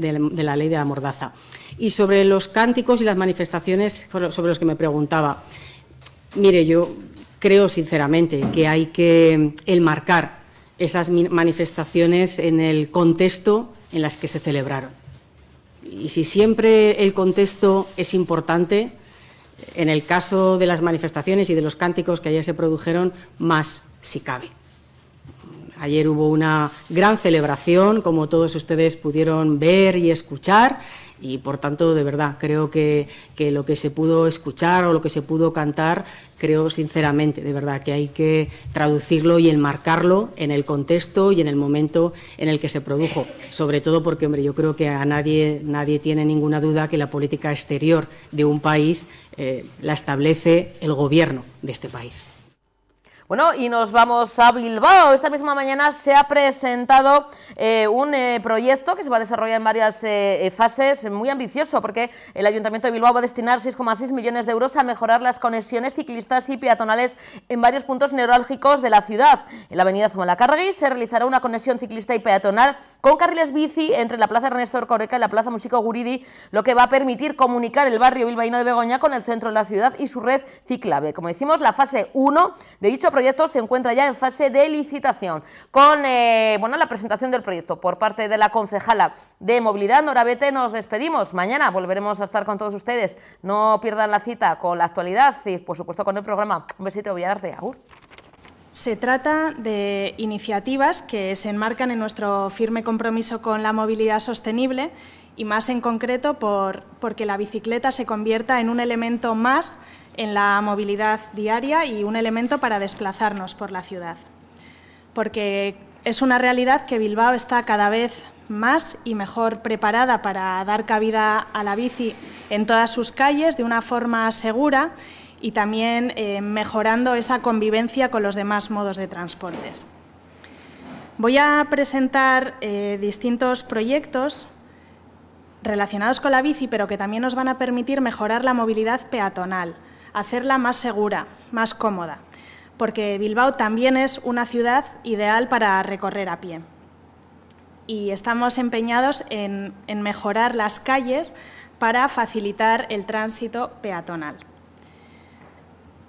la ley de la mordaza. Y sobre los cánticos y las manifestaciones sobre los que me preguntaba, mire, yo creo sinceramente que hay que eh, marcar esas manifestaciones en el contexto en las que se celebraron. Y si siempre el contexto es importante, en el caso de las manifestaciones y de los cánticos que ayer se produjeron, más si cabe. Ayer hubo una gran celebración, como todos ustedes pudieron ver y escuchar. Y por tanto, de verdad, creo que, lo que se pudo escuchar o lo que se pudo cantar, creo sinceramente, de verdad, que hay que traducirlo y enmarcarlo en el contexto y en el momento en el que se produjo. Sobre todo porque, hombre, yo creo que a nadie, nadie tiene ninguna duda que la política exterior de un país eh, la establece el gobierno de este país. Bueno, y nos vamos a Bilbao. Esta misma mañana se ha presentado eh, un eh, proyecto que se va a desarrollar en varias eh, fases, muy ambicioso, porque el Ayuntamiento de Bilbao va a destinar 6,6 millones de euros a mejorar las conexiones ciclistas y peatonales en varios puntos neurálgicos de la ciudad. En la avenida Zumalacárregui se realizará una conexión ciclista y peatonal con carriles bici entre la Plaza Ernesto Orcoreca y la Plaza Músico Guridi, lo que va a permitir comunicar el barrio bilbaíno de Begoña con el centro de la ciudad y su red ciclable. Como decimos, la fase 1 de dicho proyecto se encuentra ya en fase de licitación, con eh, bueno, la presentación del proyecto por parte de la concejala de Movilidad, Nora nos despedimos. Mañana volveremos a estar con todos ustedes. No pierdan la cita con la actualidad y, por supuesto, con el programa. Un besito, de Agur. Se trata de iniciativas que se enmarcan en nuestro firme compromiso con la movilidad sostenible y más en concreto por, porque la bicicleta se convierta en un elemento más en la movilidad diaria y un elemento para desplazarnos por la ciudad. Porque es una realidad que Bilbao está cada vez más y mejor preparada para dar cabida a la bici en todas sus calles de una forma segura y también eh, mejorando esa convivencia con los demás modos de transportes. Voy a presentar eh, distintos proyectos relacionados con la bici, pero que también nos van a permitir mejorar la movilidad peatonal, hacerla más segura, más cómoda, porque Bilbao también es una ciudad ideal para recorrer a pie. Y estamos empeñados en mejorar las calles para facilitar el tránsito peatonal.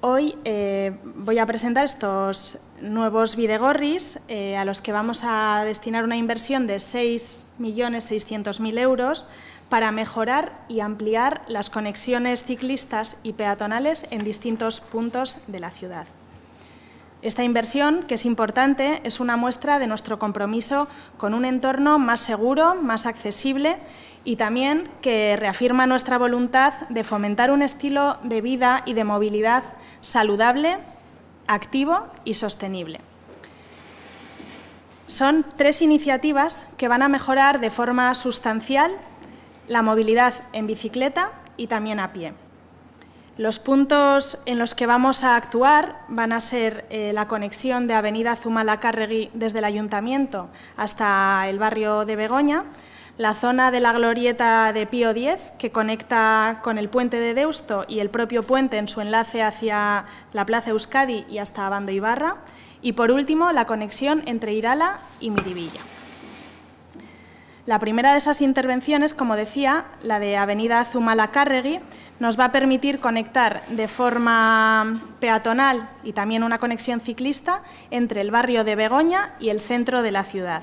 Hoy eh, voy a presentar estos nuevos videgorris eh, a los que vamos a destinar una inversión de 6.600.000 euros para mejorar y ampliar las conexiones ciclistas y peatonales en distintos puntos de la ciudad. Esta inversión, que es importante, es una muestra de nuestro compromiso con un entorno más seguro, más accesible y también que reafirma nuestra voluntad de fomentar un estilo de vida y de movilidad saludable, activo y sostenible. Son tres iniciativas que van a mejorar de forma sustancial la movilidad en bicicleta y también a pie. Los puntos en los que vamos a actuar van a ser eh, la conexión de Avenida Zumalacárregui desde el Ayuntamiento hasta el barrio de Begoña, la zona de la glorieta de Pío X, que conecta con el puente de Deusto y el propio puente en su enlace hacia la Plaza Euskadi y hasta Abando Ibarra, y por último la conexión entre Irala y Miribilla. La primera de esas intervenciones, como decía, la de Avenida Zumalacárregui, nos va a permitir conectar de forma peatonal y también una conexión ciclista entre el barrio de Begoña y el centro de la ciudad.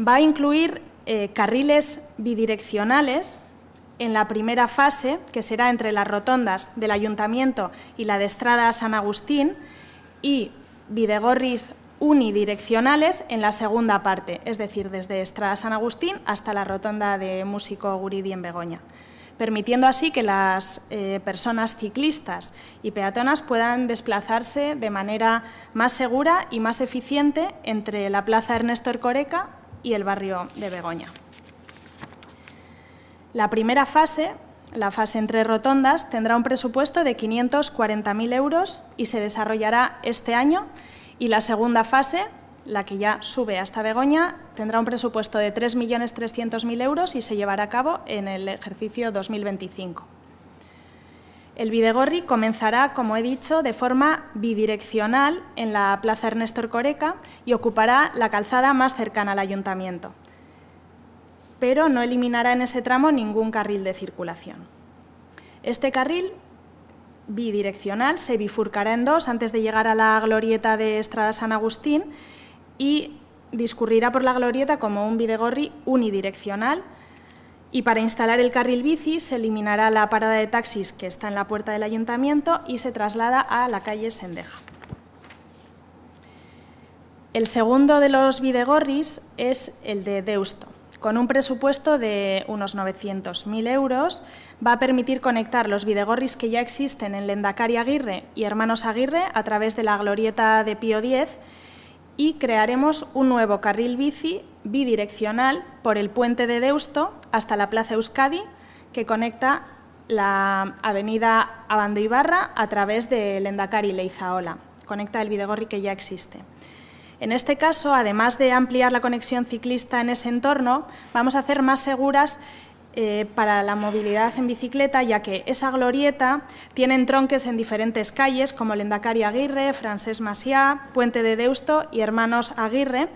Va a incluir eh, carriles bidireccionales en la primera fase, que será entre las rotondas del Ayuntamiento y la de Estrada San Agustín, y bidegorris unidireccionales en la segunda parte, es decir, desde Estrada San Agustín hasta la rotonda de Músico Guridi en Begoña, permitiendo así que las eh, personas ciclistas y peatonas puedan desplazarse de manera más segura y más eficiente entre la Plaza Ernesto Ercoreca y el barrio de Begoña. La primera fase, la fase entre rotondas, tendrá un presupuesto de 540.000 euros y se desarrollará este año. Y la segunda fase, la que ya sube hasta Begoña, tendrá un presupuesto de 3.300.000 euros y se llevará a cabo en el ejercicio 2025. El Videgorri comenzará, como he dicho, de forma bidireccional en la Plaza Ernesto Coreca y ocupará la calzada más cercana al ayuntamiento, pero no eliminará en ese tramo ningún carril de circulación. Este carril bidireccional se bifurcará en dos antes de llegar a la glorieta de Estrada San Agustín y discurrirá por la glorieta como un Videgorri unidireccional, y para instalar el carril bici se eliminará la parada de taxis que está en la puerta del ayuntamiento y se traslada a la calle Sendeja. El segundo de los Videgorris es el de Deusto. Con un presupuesto de unos 900.000 euros, va a permitir conectar los Videgorris que ya existen en Lendacari Aguirre y Hermanos Aguirre a través de la glorieta de Pío X y crearemos un nuevo carril bici bidireccional por el puente de Deusto hasta la Plaza Euskadi que conecta la avenida Abando Ibarra a través de Endacari Leizaola, conecta el Videgorri que ya existe. En este caso, además de ampliar la conexión ciclista en ese entorno, vamos a hacer más seguras eh, para la movilidad en bicicleta, ya que esa glorieta tiene tronques en diferentes calles como Lendacari Aguirre, Francés Masiá, Puente de Deusto y Hermanos Aguirre,